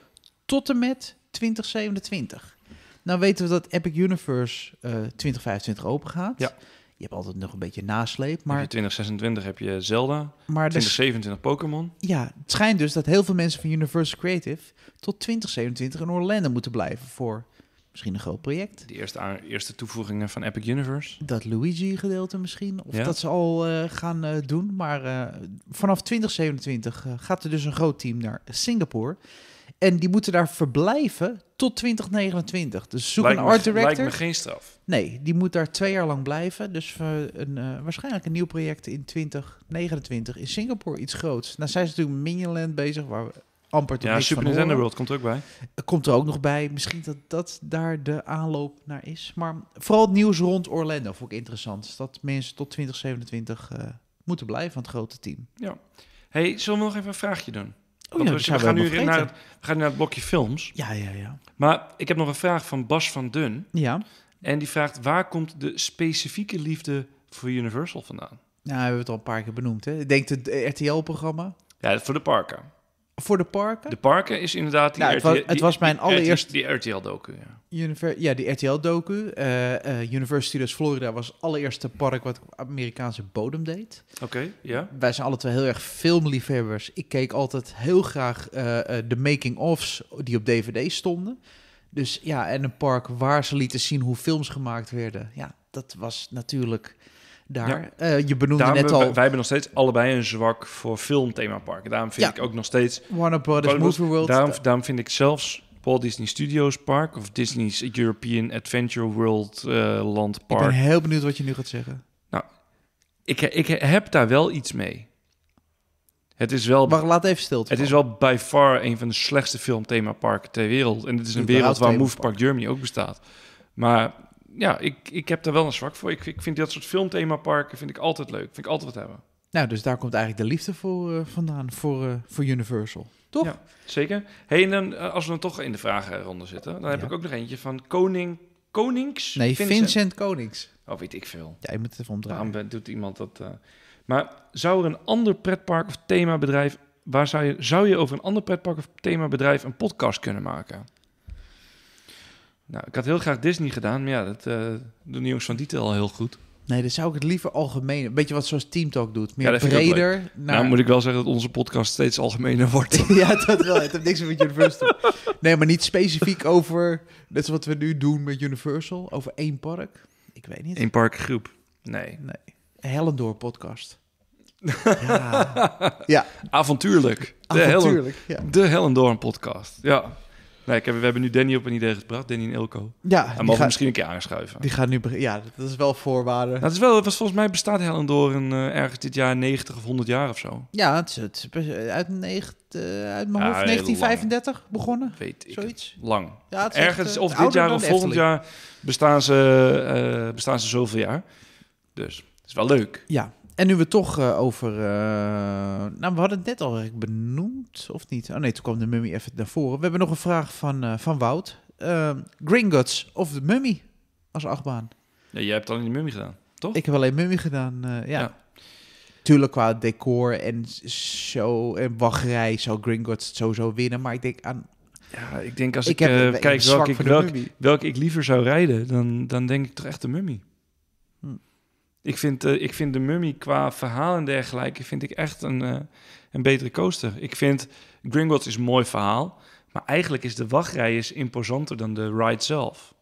tot en met 2027. Nou weten we dat Epic Universe 2025 open gaat. Ja je hebt altijd nog een beetje nasleep. Maar... 2026 heb je Zelda, maar 2027 dus- Pokémon. Ja, het schijnt dus dat heel veel mensen van Universal Creative tot 2027 in Orlando moeten blijven voor misschien een groot project. De eerste, eerste toevoegingen van Epic Universe. Dat Luigi-gedeelte misschien, of dat ze al eh, gaan eh, doen. Maar eh, vanaf 2027 gaat er dus een groot team naar Singapore. En die moeten daar verblijven tot 2029. Dus zoek een art director. Lijkt me geen straf. Nee, die moet daar twee jaar lang blijven. Dus een, eh, waarschijnlijk een nieuw project in 2029 in Singapore. Iets groots. Nou zijn ze natuurlijk Minionland bezig, waar we amper te Ja, Super Nintendo World komt er ook bij. Eh, komt er ook nog bij. Misschien dat dat daar de aanloop naar is. Maar vooral het nieuws rond Orlando vond ik interessant. Dus dat mensen tot 2027 eh, moeten blijven van het grote team. Ja. Hey, zullen we nog even een vraagje doen? Oh ja, we, gaan nu naar, het, naar blokje films. Ja, ja, ja. Maar ik heb nog een vraag van Bas van Dun. Ja. En die vraagt, waar komt de specifieke liefde voor Universal vandaan? Nou, we hebben het al een paar keer benoemd. Hè? Ik denk het eh, RTL-programma. Ja, voor de parken. Voor de parken? De parken is inderdaad die RTL, nou, het, was, mijn allereerste... Die RTL-docu, ja. Univers, ja, die RTL-docu. Uh, eh, eh, University of Florida was het allereerste park wat Amerikaanse bodem deed. Oké, ja. Wij zijn alle twee heel erg filmliefhebbers. Ik keek altijd heel graag eh, de making offs die op DVD stonden. Dus ja, en een park waar ze lieten zien hoe films gemaakt werden. Ja, dat was natuurlijk daar. Ja. Eh, je benoemde net al... Wij, hebben nog steeds allebei een zwak voor filmthemaparken. Daarom vind ik ook nog steeds... Warner World. Daarom, daarom vind ik zelfs Walt Disney Studios Park... of Disney's European Adventure World uh, Land Park. Ik ben heel benieuwd wat je nu gaat zeggen. Nou, ik, ik heb daar wel iets mee. Het is wel... Maar laat even stilte. Het is wel by far een van de slechtste filmthemaparken ter wereld. En het is een wereld waar Movie Park Germany ook bestaat. Maar ja, ik, ik heb daar wel een zwak voor. Ik, ik vind dat soort filmthemaparken vind ik altijd leuk. Vind ik altijd wat hebben. Nou, dus daar komt eigenlijk de liefde voor eh, vandaan, voor, eh, voor Universal. Toch? zeker. Hey, en dan, eh, als we dan toch in de vragen vragenronde zitten, dan heb ik ook nog eentje van Koning Konings? Nee, Vincent, Konings. Oh, weet ik veel. Ja, je moet het even omdraaien. doet iemand dat? Maar zou er een ander pretpark of themabedrijf... Waar zou je, zou je over een ander pretpark of themabedrijf een podcast kunnen maken? Nou, ik had heel graag Disney gedaan, maar ja, dat eh, doen de jongens van Dieter al heel goed. Nee, dan zou ik het liever algemeen. Een beetje wat zoals Team Talk doet. Meer breder. Nou, moet ik wel zeggen dat onze podcast steeds algemener wordt. ja, dat wel. Het heeft niks met Universal. Nee, maar niet specifiek over. Net zoals wat we nu doen met Universal. Over één park. Ik weet niet. Eén parkgroep. Nee. Nee. Hellendoor podcast. ja. ja. Avontuurlijk. De Avontuurlijk. De Hellendoorn podcast. Ja. Nee, ik heb, we hebben nu Danny op een idee gebracht, Danny en Ilko. Ja, en mogen misschien een keer aanschuiven. Die gaat nu, ja, dat is wel voorwaarde. Nou, dat is wel, was, volgens mij bestaat Helen eh, ergens dit jaar 90 of 100 jaar of zo. Ja, het is, het eh, uit, negen, eh, uit mijn hoofd 1935 begonnen. Weet ik. Zoiets. Lang. Ja, ergens of dit jaar of volgend jaar bestaan ze, bestaan ze zoveel jaar. Dus het is wel leuk. Ja, en nu we toch eh, over. Eh, nou, we hadden het net al benoemd, of niet? Oh nee, toen kwam de mummy even naar voren. We hebben nog een vraag van, eh, van Wout: ehm, Gringotts of de mummy als achtbaan? Ja, jij hebt alleen de mummy gedaan, toch? Ik heb alleen mummy gedaan, ja. ja. Tuurlijk qua decor en show en wachtrij zou Gringotts het sowieso winnen. Maar ik denk aan ja, ik denk als ik, ik heb, kijk welke ik, welk, welk, ik liever zou rijden, dan, dan denk ik toch echt de mummy. Ik vind, eh, ik vind de mummy qua verhaal en dergelijke vind ik echt een, eh, een betere coaster. Ik vind Gringotts is een mooi verhaal. Maar eigenlijk is de wachtrij is imposanter dan de ride zelf.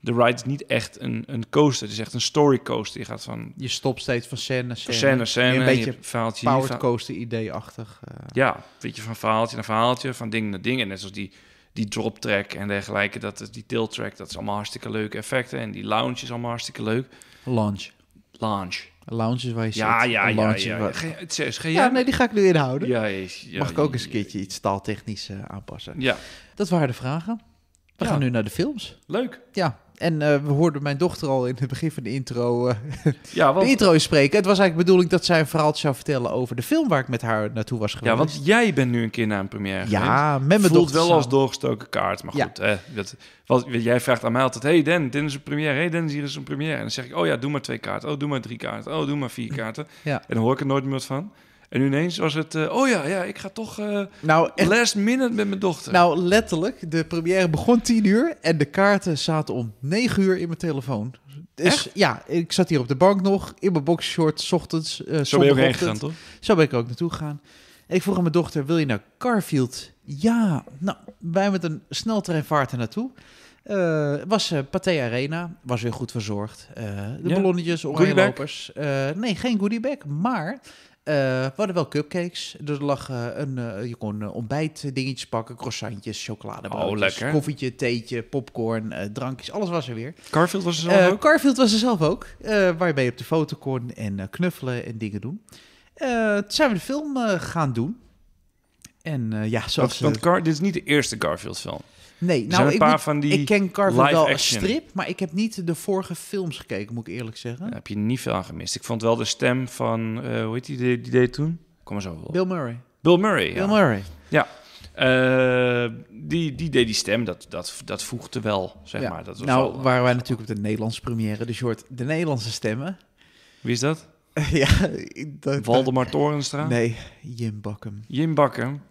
De ride is niet echt een, een coaster. Het is echt een story coaster. Je gaat van... Je stopt steeds van scène naar scène. scène, eh. een beetje verhaaltje coaster idee-achtig. Ja, weet je, van verhaaltje naar verhaaltje, van ding naar ding. En net zoals die, die drop track en dergelijke, dat die tilt track, dat is allemaal hartstikke leuke effecten. En die lounge is allemaal hartstikke leuk. Launch. Lounge. Lounge is waar je zit. Ja, ja, ja. ja, het is, ja, nee, die ga ik nu inhouden. Ja, ja, Mag ik ook eens een keertje iets taaltechnisch eh, aanpassen. Ja. Dat waren de vragen. We gaan nu naar de films. Leuk. Ja, en eh, we hoorden mijn dochter al in het begin van de intro, eh, ja, want... de intro spreken. Het was eigenlijk bedoeling dat zij een verhaal zou vertellen over de film waar ik met haar naartoe was geweest. Ja, want jij bent nu een keer naar een première Ja, met mijn Voelt wel als doorgestoken kaart, maar goed. wat, jij vraagt aan mij altijd, hey Den, dit is een première. Hey Dan, hier is een première. En dan zeg ik, oh ja, doe maar twee kaarten. Oh, doe maar drie kaarten. Oh, doe maar vier kaarten. En dan hoor ik er nooit meer van. En ineens was het, eh, oh ja, ja, ik ga toch uh, nou, last minute met mijn dochter. Nou, letterlijk, de première begon tien uur en de kaarten zaten om negen uur in mijn telefoon. Dus ja, ik zat hier op de bank nog, in mijn boxshorts, ochtends, eh, Zo ben je ook toch? Zo ben ik ook naartoe gegaan. En ik vroeg aan mijn dochter, wil je naar Carfield? Ja, nou, wij met een sneltreinvaart er naartoe. was uh, Pathé Arena, was weer goed verzorgd. de ballonnetjes, oranje lopers. nee, geen goodiebag, maar uh, we hadden wel cupcakes. Dus er eh, een, eh, je kon ontbijt dingetjes pakken, croissantjes, chocoladebroodjes, oh, koffietje, theetje, popcorn, drankjes, alles was er weer. Carfield was er zelf ook? Carfield was er zelf ook, waarbij je op de foto kon en knuffelen en dingen doen. toen zijn we de film gaan doen. En ja, zoals... Want, dit is niet de eerste Garfield film. Nee, nou, een ik, paar van die ik ken Carver wel een strip, maar ik heb niet de vorige films gekeken, moet ik eerlijk zeggen. Daar heb je niet veel aan gemist. Ik vond wel de stem van, eh, hoe heet die, die, deed toen? Kom maar zo wel. Bill Murray. Bill Murray, ja. Bill Murray. Ja. Eh, die, die deed die stem, dat, dat, dat voegde wel, zeg maar. Dat was nou, waren wij natuurlijk op de Nederlandse première, dus je hoort de Nederlandse stemmen. Wie is dat? ja, dat, Waldemar Torenstra? Nee, Jim Bakken. Jim Bakken?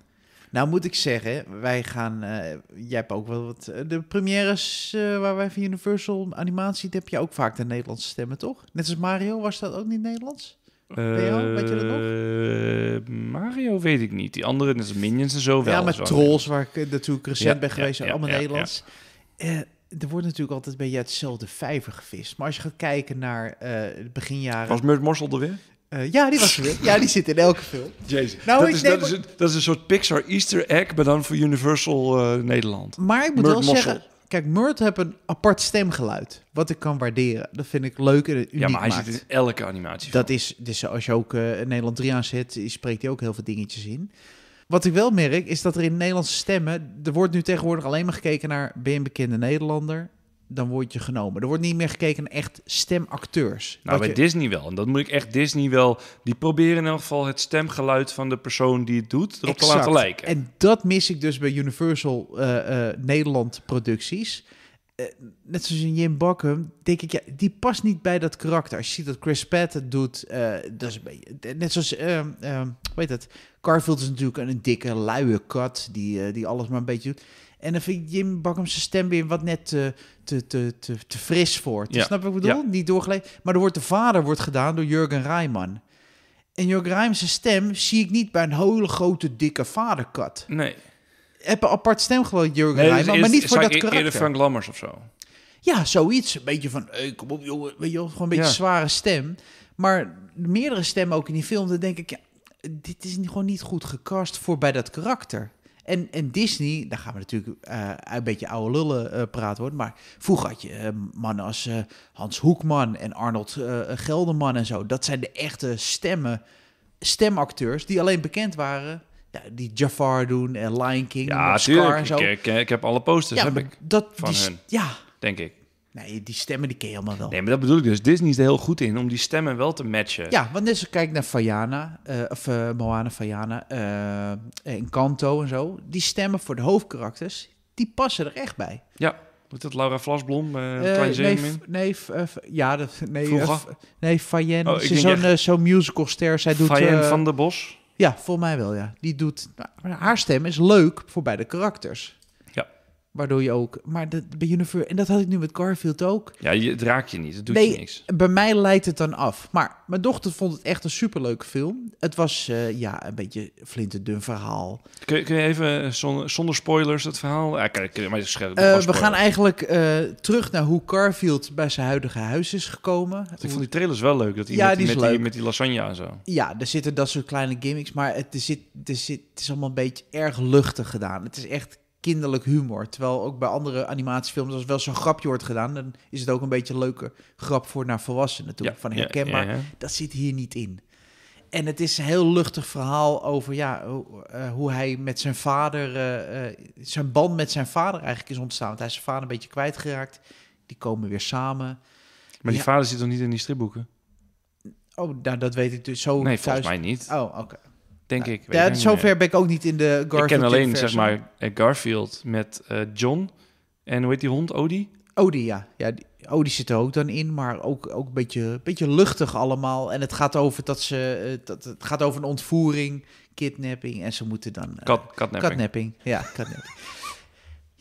Nou moet ik zeggen, wij gaan... Uh, jij hebt ook wel wat... Eh, de premières eh, waar wij van Universal animatie... heb je ook vaak de Nederlandse stemmen, toch? Net als Mario, was dat ook niet Nederlands? weet je Mario weet ik niet. Die andere, net als Minions en zo wel. Ja, met Trolls, waar ik natuurlijk recent ben geweest, allemaal Nederlands. er wordt natuurlijk altijd bij je hetzelfde vijver gevist. Maar als je gaat kijken naar uh, beginjaren... Was Murt Morsel er weer? Eh, ja, die was er Ja, die zit in elke film. Jezus. Nou, dat, is, dat, is een, soort Pixar Easter egg, maar dan voor Universal eh, Nederland. Maar ik moet wel zeggen... Kijk, Murt heeft een apart stemgeluid. Wat ik kan waarderen. Dat vind ik leuk en uniek Ja, maar hij zit in elke animatie. Dat is, dus als je ook uh, Nederland 3 aanzet, spreekt hij ook heel veel dingetjes in. Wat ik wel merk, is dat er in Nederlandse stemmen... Er wordt nu tegenwoordig alleen maar gekeken naar... Ben je een bekende Nederlander? dan word je genomen. Er wordt niet meer gekeken naar echt stemacteurs. Nou, bij Disney wel. En dat moet ik echt Disney wel... Die proberen in elk geval het stemgeluid van de persoon die het doet... erop te laten lijken. En dat mis ik dus bij Universal eh, eh, Nederland producties... Eh, net zoals in Jim Bakken, denk ik, ja, die past niet bij dat karakter. Als je ziet dat Chris Pratt het doet, dat is een beetje, net zoals, weet ehm, ehm, het, Carfield is natuurlijk een, dikke, luie kat die, die alles maar een beetje doet en dan vind ik Jim Bakker's stem weer wat net te, te, te, te, te fris voor. Ja. Snap ik bedoel? Niet doorgeleid. Maar er wordt de vader wordt gedaan door Jurgen Rijman. En Jurgen Rijman's stem zie ik niet bij een hele grote, dikke vaderkat. Nee. Heb een apart gewoon Jurgen nee, Rijman, dus maar niet voor dat karakter. Eerder Frank Lammers of zo. Ja, zoiets. Een beetje van, hey, kom op jongen, weet je gewoon een beetje zware stem. Maar meerdere stemmen ook in die film, dan denk ik, ja, dit is gewoon niet goed gecast voor bij dat karakter. En, en Disney, daar gaan we natuurlijk eh, een beetje oude lullen eh, praten hoor. Maar vroeger had je eh, mannen als Hans Hoekman en Arnold Gelderman en zo. Dat zijn de echte stemmen, stemacteurs die alleen bekend waren ja, die Jafar doen en Lion King. Ja, Scar en zo. Ik, ik, heb alle posters ja, heb ik dat, van die, hun. Ja. Denk ik. Nee, die stemmen die ken je allemaal wel. Nee, maar dat bedoel ik dus. Disney is er heel goed in om die stemmen wel te matchen. Ja, want als je kijkt naar Fayana, eh, of eh, Moana Fayana, uh, eh, Encanto en zo. Die stemmen voor de hoofdkarakters, die passen er echt bij. Ja, moet dat Laura Vlasblom, Klein Nee, nee ja, dat, nee, nee Fayen, oh, ze zo'n echt... zo musicalster. Zij doet... van der Bos? Ja, voor mij wel, ja. Die doet... Nou, haar stem is leuk voor beide de karakters. Waardoor je ook. Maar dat, bij Universe. En dat had ik nu met Carfield ook. Ja, je, het raakt je niet. Het doet nee, niks. Bij mij leidt het dan af. Maar mijn dochter vond het echt een superleuke film. Het was eh, ja, een beetje dun verhaal. Kun je, kun je even eh, zonder, spoilers het verhaal. kijk, maar je eh, we gaan eigenlijk terug naar hoe Carfield bij zijn huidige huis is gekomen. Ik vond die trailers wel leuk. Dat hij met, die met, die, met die lasagne en zo. Ja, er zitten dat soort kleine gimmicks. Maar het, zit, er zit, het is allemaal een beetje erg luchtig gedaan. Het is echt kinderlijk humor. Terwijl ook bij andere animatiefilms, als wel zo'n grapje wordt gedaan, dan is het ook een beetje een leuke grap voor naar volwassenen toe. van herkenbaar, ja, dat zit hier niet in. En het is een heel luchtig verhaal over ja, hoe, eh, hoe hij met zijn vader, eh, eh, zijn band met zijn vader eigenlijk is ontstaan. hij is zijn vader een beetje kwijtgeraakt. Die komen weer samen. Maar die vader zit toch niet in die stripboeken? Oh, nou, dat weet ik dus zo. Nee, thuis... volgens mij niet. Oh, oké denk ja, ik. zover ben ik ook niet in de Garfield. Ik ken alleen zeg maar eh, Garfield met eh, John en hoe heet die hond? Odie? Odie, ja. ja die, Odie zit er ook dan in, maar ook, ook een beetje, beetje luchtig allemaal. En het gaat over dat ze eh, dat, het gaat over een ontvoering, kidnapping en ze moeten dan. Uh, Kat, kidnapping ja. Katnapping.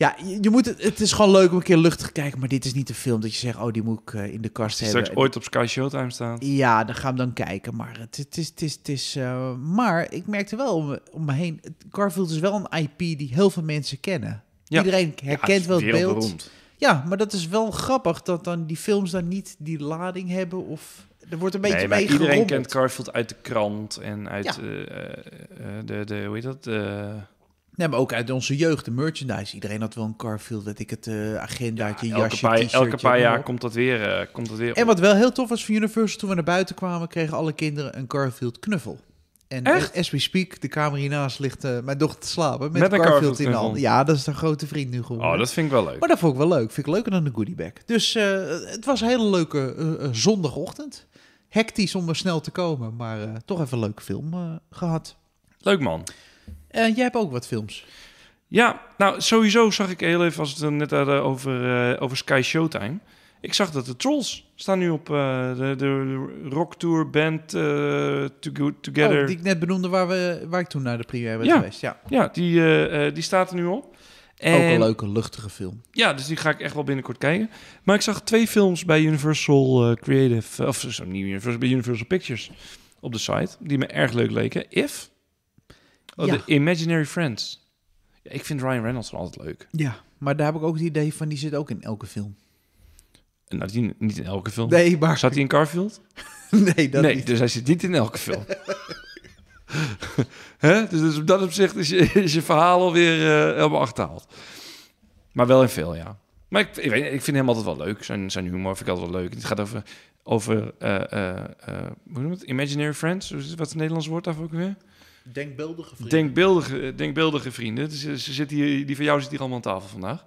Ja, je moet het, het is gewoon leuk om een keer luchtig te kijken, maar dit is niet de film dat je zegt, oh, die moet ik eh, in de kast hebben. Straks ooit op Sky Showtime staan. Ja, dan gaan we dan kijken, maar het, het is, het is, het is eh, maar ik merkte wel om, om me heen, Garfield is wel een IP die heel veel mensen kennen. Ja. Iedereen herkent wel het beeld. Ja, maar dat is wel grappig dat dan die films dan niet die lading hebben of... Er wordt een beetje nee, mee Iedereen kent Garfield uit de krant en uit eh, de, de, hoe heet dat? Nee, ook uit onze jeugd, de merchandise. Iedereen had wel een Carfield, dat ik het, uh, agendaatje, ja, jasje, elke paar, Elke paar jaar komt dat weer, uh, komt dat weer En wat wel heel tof was van Universal, toen we naar buiten kwamen, kregen alle kinderen een Carfield knuffel. En eh, Echt? as we speak, de kamer hiernaast ligt mijn dochter te slapen met, een Carfield in de hand. Ja, dat is een grote vriend nu geworden. Oh, dat vind ik wel leuk. Maar dat vond ik wel leuk. Vind ik leuker dan de goodiebag. Dus het was een hele leuke zondagochtend. Hectisch om er snel te komen, maar toch even een leuke film gehad. Leuk man jij hebt ook wat films. Ja, nou sowieso zag ik heel even, als het dan net hadden over, eh, over Sky Showtime. Ik zag dat de Trolls staan nu op eh, de, de Rock Tour Band uh, to Together. Oh, die ik net benoemde waar, we, waar ik toen naar de première ben geweest. Ja, ja die, die staat er nu op. En, Ook een leuke, luchtige film. Ja, dus die ga ik echt wel binnenkort kijken. Maar ik zag twee films bij Universal Creative... Of zo, niet Universal, bij Universal Pictures op de site. Die me erg leuk leken. If Oh, de Imaginary Friends. Ja, ik vind Ryan Reynolds altijd leuk. Ja, maar daar heb ik ook het idee van, die zit ook in elke film. Nou, niet in elke film. Nee, maar... Zat hij in Carfield? nee, dat nee, dus hij zit niet in elke film. Hè? Dus, dus, op dat opzicht is je, is je verhaal alweer uh, helemaal achterhaald. Maar wel in veel, ja. Maar ik, ik, weet, ik vind hem altijd wel leuk. Zijn, zijn humor vind ik altijd wel leuk. Het gaat over, over eh, eh, hoe noem het? Imaginary Friends. Wat is het Nederlands woord daarvoor ook weer? Denkbeeldige vrienden. Denkbeeldige, eh, vrienden. Ze, eh, ze zitten hier, die van jou zit hier allemaal aan tafel vandaag.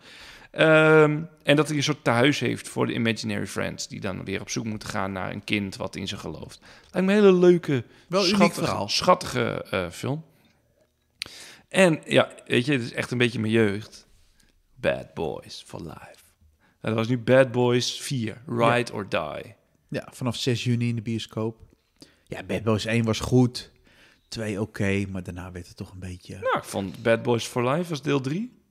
Ehm, en dat hij een soort thuis heeft voor de imaginary friends. Die dan weer op zoek moeten gaan naar een kind wat in ze gelooft. Lijkt me een hele leuke, schattige, eh, film. En ja, weet je, het is echt een beetje mijn jeugd. Bad Boys for Life. Nou, dat was nu Bad Boys 4, Ride or Die. Ja, vanaf 6 juni in de bioscoop. Ja, Bad Boys 1 was goed. 2 oké, maar daarna werd het toch een beetje... Nou, ik vond Bad Boys for Life als deel 3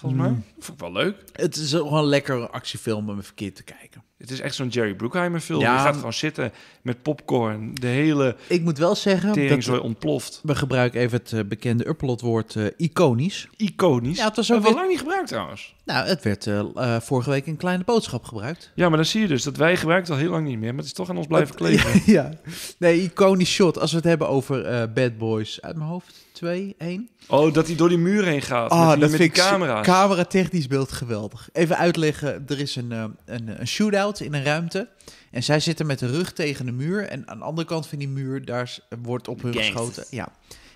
volgens mij. Hmm. Vond ik wel leuk. Het is gewoon lekker actiefilm om even keer te kijken. Het is echt zo'n Jerry Bruckheimer film. Je gaat gewoon zitten met popcorn. De hele Ik moet wel zeggen dat zo ontploft. We gebruiken even het eh, bekende uploadwoord eh, iconisch. Iconisch. Ja, het was ook lang niet gebruikt trouwens. Nou, het werd eh, vorige week een kleine boodschap gebruikt. Ja, maar dan zie je dus dat wij gebruikt al heel lang niet meer, maar het is toch aan ons blijven kleven. ja. Nee, iconisch shot als we het hebben over Bad Boys uit mijn hoofd. 2, 1. Oh, dat hij door die muur heen gaat. Oh, met die, dat camera technisch beeld geweldig. Even uitleggen, er is een, ehm, een, een shootout in een ruimte. En zij zitten met de rug tegen de muur. En aan de andere kant van die muur, daar wordt op hun geschoten. Ja.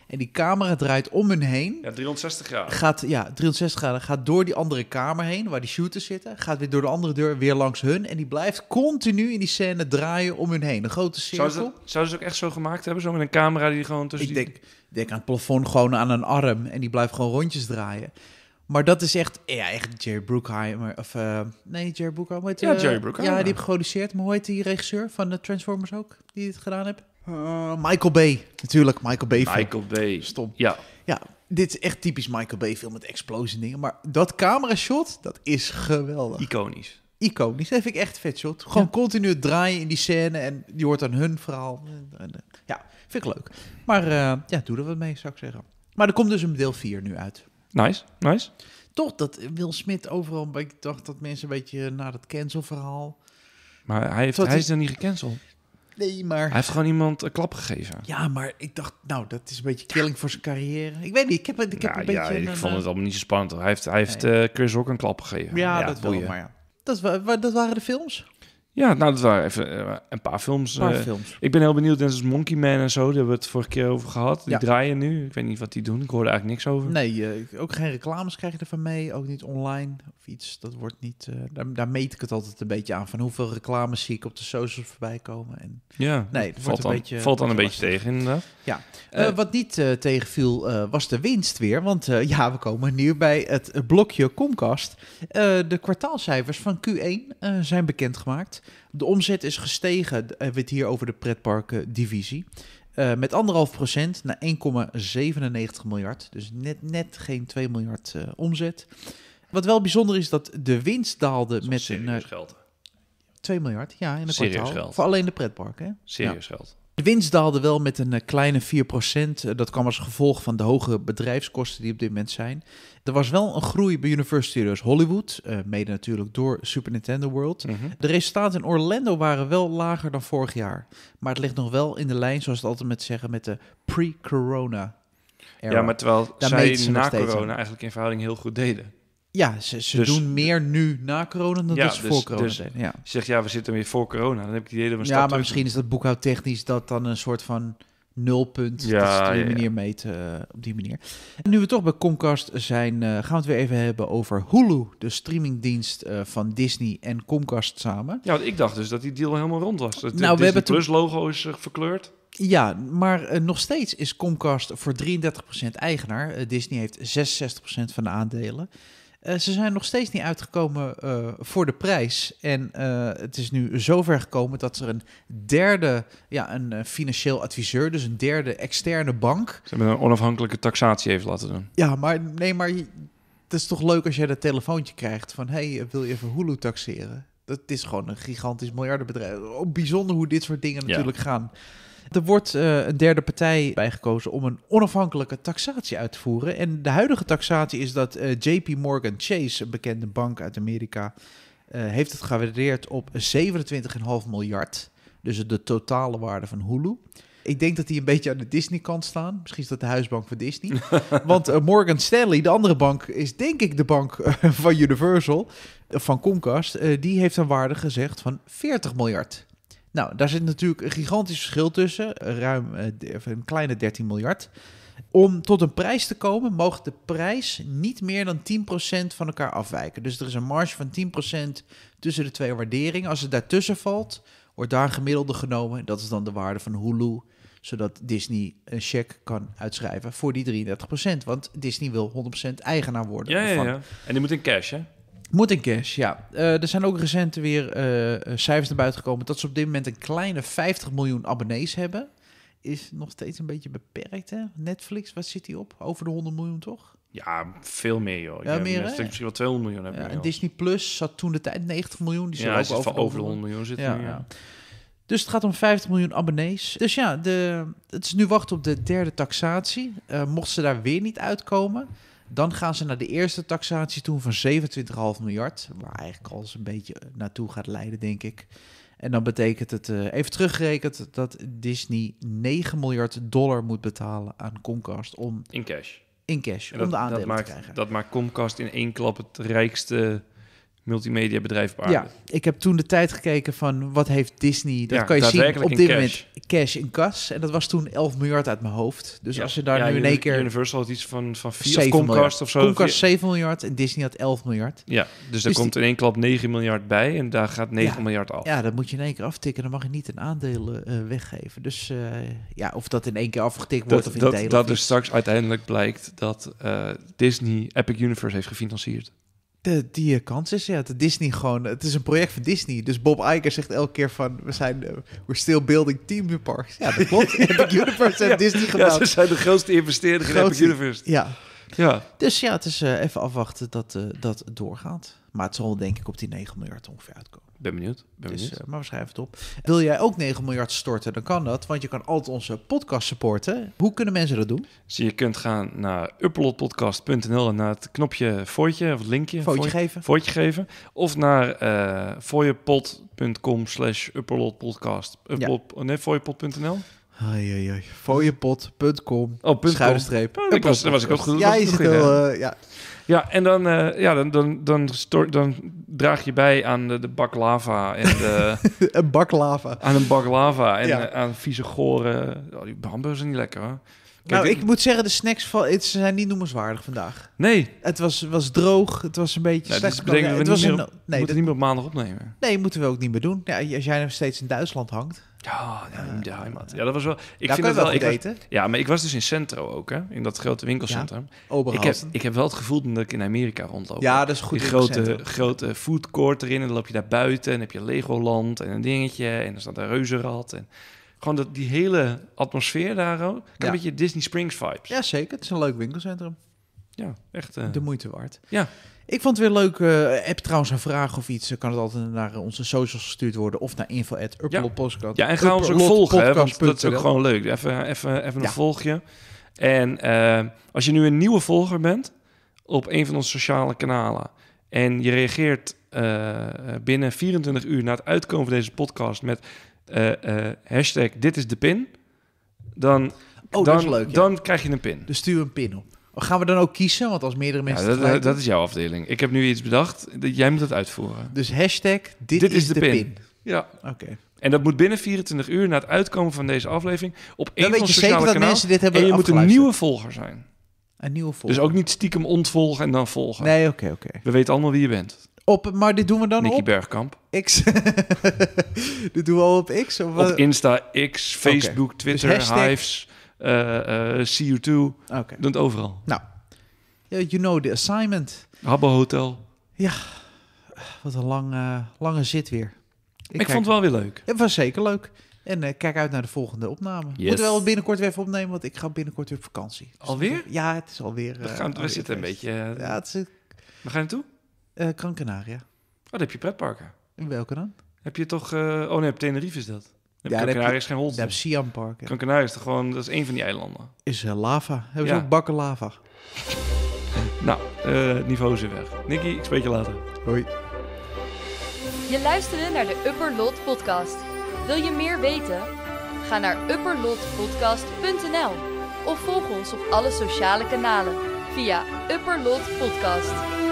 En die camera draait om hun heen. Ja, 360 graden. Gaat, ja, 360 graden. Gaat door die andere kamer heen, waar die shooters zitten. Gaat weer door de andere deur, weer langs hun. En die blijft continu in die scène draaien om hun heen. Een grote cirkel. Zouden ze, zou ze ook echt zo gemaakt hebben? Zo met een camera die gewoon tussen Ik denk, denk aan het plafond gewoon aan een arm en die blijft gewoon rondjes draaien. Maar dat is echt, ja, echt Jerry Bruckheimer. Of, eh, nee, Jerry Bruckheimer. ja, Jerry eh, Bruckheimer. Ja, die heeft geproduceerd. Maar hoe heet die regisseur van de Transformers ook, die het gedaan heeft? Eh, Michael Bay, natuurlijk. Michael Bay. Film. Michael Bay. Stom. Ja. Ja, dit is echt typisch Michael Bay film met explosie dingen. Maar dat camera shot, dat is geweldig. Iconisch. Iconisch. Dat vind ik echt vet shot. Gewoon continu draaien in die scène en die hoort aan hun verhaal. Ja, vind ik leuk. Maar eh, ja, doe er wat mee, zou ik zeggen. Maar er komt dus een deel 4 nu uit. Nice, nice. Toch dat Wil Smith overal, ik dacht dat mensen een beetje naar dat verhaal. Maar hij, heeft, hij is dan niet gecanceld. Nee, maar... Hij heeft gewoon iemand een klap gegeven. Ja, maar ik dacht, nou, dat is een beetje killing voor zijn carrière. Ik weet niet, ik heb, ik heb een beetje. ja, ik vond eh, het allemaal niet zo spannend. Hij heeft, hij heeft eh, Chris ook een klap gegeven. Ja, dat wel, maar ja. Dat, dat, waren de films. Ja, nou, dat waren even eh, een paar eh. films. Ik ben heel benieuwd, net als Monkey Man en zo, daar hebben we het vorige keer over gehad. Die draaien nu. Ik weet niet wat die doen, ik hoorde eigenlijk niks over. Nee, eh, ook geen reclames krijg je ervan mee, ook niet online of iets. Dat wordt niet, daar, meet ik het altijd een beetje aan, van hoeveel reclames zie ik op de socials voorbij komen. En, ja, nee, dat valt, een dan, beetje, valt dan een beetje tegen inderdaad. Ja, wat niet tegenviel was de winst weer, want ja, we komen nu bij het blokje Comcast. de kwartaalcijfers van Q1 zijn bekendgemaakt. De omzet is gestegen, hebben eh, we het hier over de pretparkendivisie eh, met anderhalf procent naar 1,97 miljard. Dus net, net geen 2 miljard eh, omzet. Wat wel bijzonder is dat de winst daalde met een. geld. 2 miljard, ja, in een Serieus kwartaal. Geld. Voor alleen de pretparken. Serieus geld. De winst daalde wel met een eh, kleine 4%. Eh, dat kwam als gevolg van de hoge bedrijfskosten die op dit moment zijn. Er was wel een groei bij Universal Studios Hollywood, eh, mede natuurlijk door Super Nintendo World. Mhm. De resultaten in Orlando waren wel lager dan vorig jaar. Maar het ligt nog wel in de lijn, zoals het altijd met zeggen, met de pre-corona. Ja, maar terwijl zij na corona eigenlijk in verhouding heel goed deden. Ja, ze, ze dus doen meer nu na corona dan dat ze dus, voor dus corona dus, Ja. zegt, ja, we zitten weer voor corona. Dan heb ik die hele Ja, maar misschien is dat boekhoudtechnisch dat dan een soort van nulpunt. Ja, dat is manier meten eh, op die manier. En nu we toch bij Comcast zijn, eh, gaan we het weer even hebben over Hulu. De streamingdienst eh, van Disney en Comcast samen. Ja, want ik dacht dus dat die deal helemaal rond was. Het nou, Disney Plus logo is verkleurd. Ja, maar nog steeds is Comcast voor 33% eigenaar. Disney heeft 66% van de aandelen. Eh, ze zijn nog steeds niet uitgekomen eh, voor de prijs. En eh, het is nu zover gekomen dat er een derde, ja, een financieel adviseur, dus een derde externe bank. Ze hebben een onafhankelijke taxatie heeft laten doen. Ja, maar nee, maar het is toch leuk als jij dat telefoontje krijgt van: hey, wil je even Hulu taxeren? Dat is gewoon een gigantisch miljardenbedrijf. Oh, bijzonder hoe dit soort dingen natuurlijk gaan. Er wordt eh, een derde partij bijgekozen om een onafhankelijke taxatie uit te voeren. En de huidige taxatie is dat uh, eh, JP Morgan Chase, een bekende bank uit Amerika, eh, heeft het gewaardeerd op 27,5 miljard. Dus de totale waarde van Hulu. Ik denk dat die een beetje aan de Disney-kant staan. Misschien is dat de huisbank van Disney. Want Morgan Stanley, de andere bank, is denk ik de bank van Universal, van Comcast. die heeft een waarde gezegd van 40 miljard. Nou, daar zit natuurlijk een gigantisch verschil tussen, eh, ruim eh, een kleine 13 miljard. Om tot een prijs te komen, mag de prijs niet meer dan 10% van elkaar afwijken. Dus er is een marge van 10% tussen de twee waarderingen. Als het daartussen valt, wordt daar een gemiddelde genomen. Dat is dan de waarde van Hulu, zodat Disney een cheque kan uitschrijven voor die 33%. Want Disney wil 100% eigenaar worden. Ja, ja, ja. En die moet in cash, hè? Moet in cash, ja. Eh, er zijn ook recent weer eh, eh, cijfers naar buiten gekomen dat ze op dit moment een kleine 50 miljoen abonnees hebben. Is nog steeds een beetje beperkt, hè? Netflix, wat zit die op? Over de 100 miljoen, toch? Ja, veel meer, joh. Ja, meer, Misschien wel 200 miljoen hebben. Ja, en Disney Plus zat toen de tijd 90 miljoen. Die ja, ook over, over de 100 miljoen zitten ja, nu, ja. Dus het gaat om 50 miljoen abonnees. Dus ja, de, het is nu wachten op de derde taxatie. Uh, mocht ze daar weer niet uitkomen dan gaan ze naar de eerste taxatie toe van 27,5 miljard. Waar eigenlijk al een beetje eh, naartoe gaat leiden, denk ik. En dan betekent het, eh, even teruggerekend, dat Disney 9 miljard dollar moet betalen aan Comcast om... In cash. In cash, om de aandelen dat maakt, te krijgen. Dat maakt Comcast in één klap het rijkste multimedia bedrijf Ja, ik heb toen de tijd gekeken van wat heeft Disney. Dat kan je zien op dit cash. moment cash in kas. En dat was toen 11 miljard uit mijn hoofd. Dus als je daar nu in één keer... Universal had iets van, van 4 of Comcast miljard. of zo. Comcast 7 miljard en Disney had 11 miljard. Ja, dus er dus komt in één klap 9 miljard bij en daar gaat 9 miljard af. Ja, dat moet je in één keer aftikken. Dan mag je niet een aandeel eh, weggeven. Dus eh, ja, of dat in één keer afgetikt wordt of in dat, delen. Dat dus straks uiteindelijk blijkt dat eh, Disney Epic Universe heeft gefinancierd. De, die eh, kans is, ja, de Disney gewoon... Het is een project van Disney. Dus Bob Iger zegt elke keer van... We zijn, uh, we're still building theme parks. Ja, dat klopt. Epic Universe ja. Disney gedaan. ze zijn de grootste investeerder in Epic Universe. Ja. ja. Dus ja, het is eh, even afwachten dat dat doorgaat. Maar het zal denk ik op die 9 miljard ongeveer uitkomen ben benieuwd. Ben dus, benieuwd. Eh, maar we schrijven het op. Wil jij ook 9 miljard storten, dan kan dat. Want je kan altijd onze podcast supporten. Hoe kunnen mensen dat doen? Dus je kunt gaan naar uploadpodcast.nl en naar het knopje Voortje of het linkje. Voortje geven. Voortje geven. Of naar uh, eh, voorjepot.com slash uploadpodcast. Upload, oh oh, ja. Nee, voiepot.nl. Fooiepot.com. Oh, schuinstreep. Oh, dat, was, was ik ook goed. Ja, zit heel. Eh, ja. Ja, en dan, eh, ja, dan, dan, dan, dan, draag je bij aan de, de En de, een bak Aan een baklava en eh, aan vieze goren. Oh, die hamburgers zijn niet lekker hoor. nou, ik, moet zeggen, de snacks van, het, ze zijn niet noemenswaardig vandaag. Nee. Het was, was droog, het was een beetje slecht. het was niet meer nee, moeten dat, niet meer op maandag opnemen. Nee, moeten we ook niet meer doen. Ja, als jij nog steeds in Duitsland hangt. Oh, ja, in de heimat. Ja, dat was wel. Ik vind het wel. wel ik ja, maar ik was dus in Centro ook, hè? In dat grote winkelcentrum. Ja, ik heb, ik heb wel het gevoel dat ik in Amerika rondloop. Ja, dat is goed. Die grote, grote food court erin. En dan loop je daar buiten. En heb je Legoland en een dingetje. En dan staat een reuzenrad. En gewoon dat, die hele atmosfeer daar ook. Een beetje Disney Springs vibes. Ja, zeker. Het is een leuk winkelcentrum. Ja, echt. Eh, de moeite waard. Ja. Ik vond het weer leuk. App eh, trouwens een vraag of iets, eh, kan het altijd naar eh, onze socials gestuurd worden of naar info ja. ja, en ga ons ook volgen, hè, dat is ook gewoon leuk. Even, even, even een volgje. En als je nu een nieuwe volger bent op een van onze sociale kanalen en je reageert binnen 24 uur na het uitkomen van deze podcast met hashtag dit is de pin, dan... Oh, dan, leuk. Dan krijg je een pin. Dus stuur een pin op. Gaan we dan ook kiezen? Want als meerdere mensen. Ja, dat, dat, is jouw afdeling. Ik heb nu iets bedacht. Jij moet het uitvoeren. Dus hashtag dit, is, de, pin. Ja. Oké. En dat moet binnen 24 uur na het uitkomen van deze aflevering op één van sociale zeker kanaal. dat mensen dit hebben En je moet een nieuwe volger zijn. Een nieuwe volger. Dus ook niet stiekem ontvolgen en dan volgen. Nee, oké, oké. We weten allemaal wie je bent. Op, maar dit doen we dan Nicky op... Bergkamp. X. dit doen we al op X? Of op Insta, X, Facebook, Twitter, dus Hives. CO2. Okay. Doet overal. Nou, you know the assignment. Habbo Hotel. Ja, wat een lange lange zit weer. Ik, ik vond het wel weer leuk. Het was zeker leuk. En eh, kijk uit naar de volgende opname. Yes. Moeten we wel binnenkort weer even opnemen, want ik ga binnenkort weer op vakantie. Dus alweer? ja, het is alweer. we, eh, gaan, we zitten een beetje. Uh, ja, het we gaan naartoe? Uh, Gran Oh, heb je pretparken. In welke dan? Heb je toch. oh nee, op Tenerife is dat. Ja, is geen hol. Je Siam Park. Ja. is gewoon, dat is één van die eilanden. Is eh, lava. Hebben ze ook bakken lava? nou, uh, niveau is weer weg. Nicky, ik spreek je later. Hoi. Je luisterde naar de Upper Lot podcast. Wil je meer weten? Ga naar upperlotpodcast.nl of volg ons op alle sociale kanalen via Upper Lot Podcast.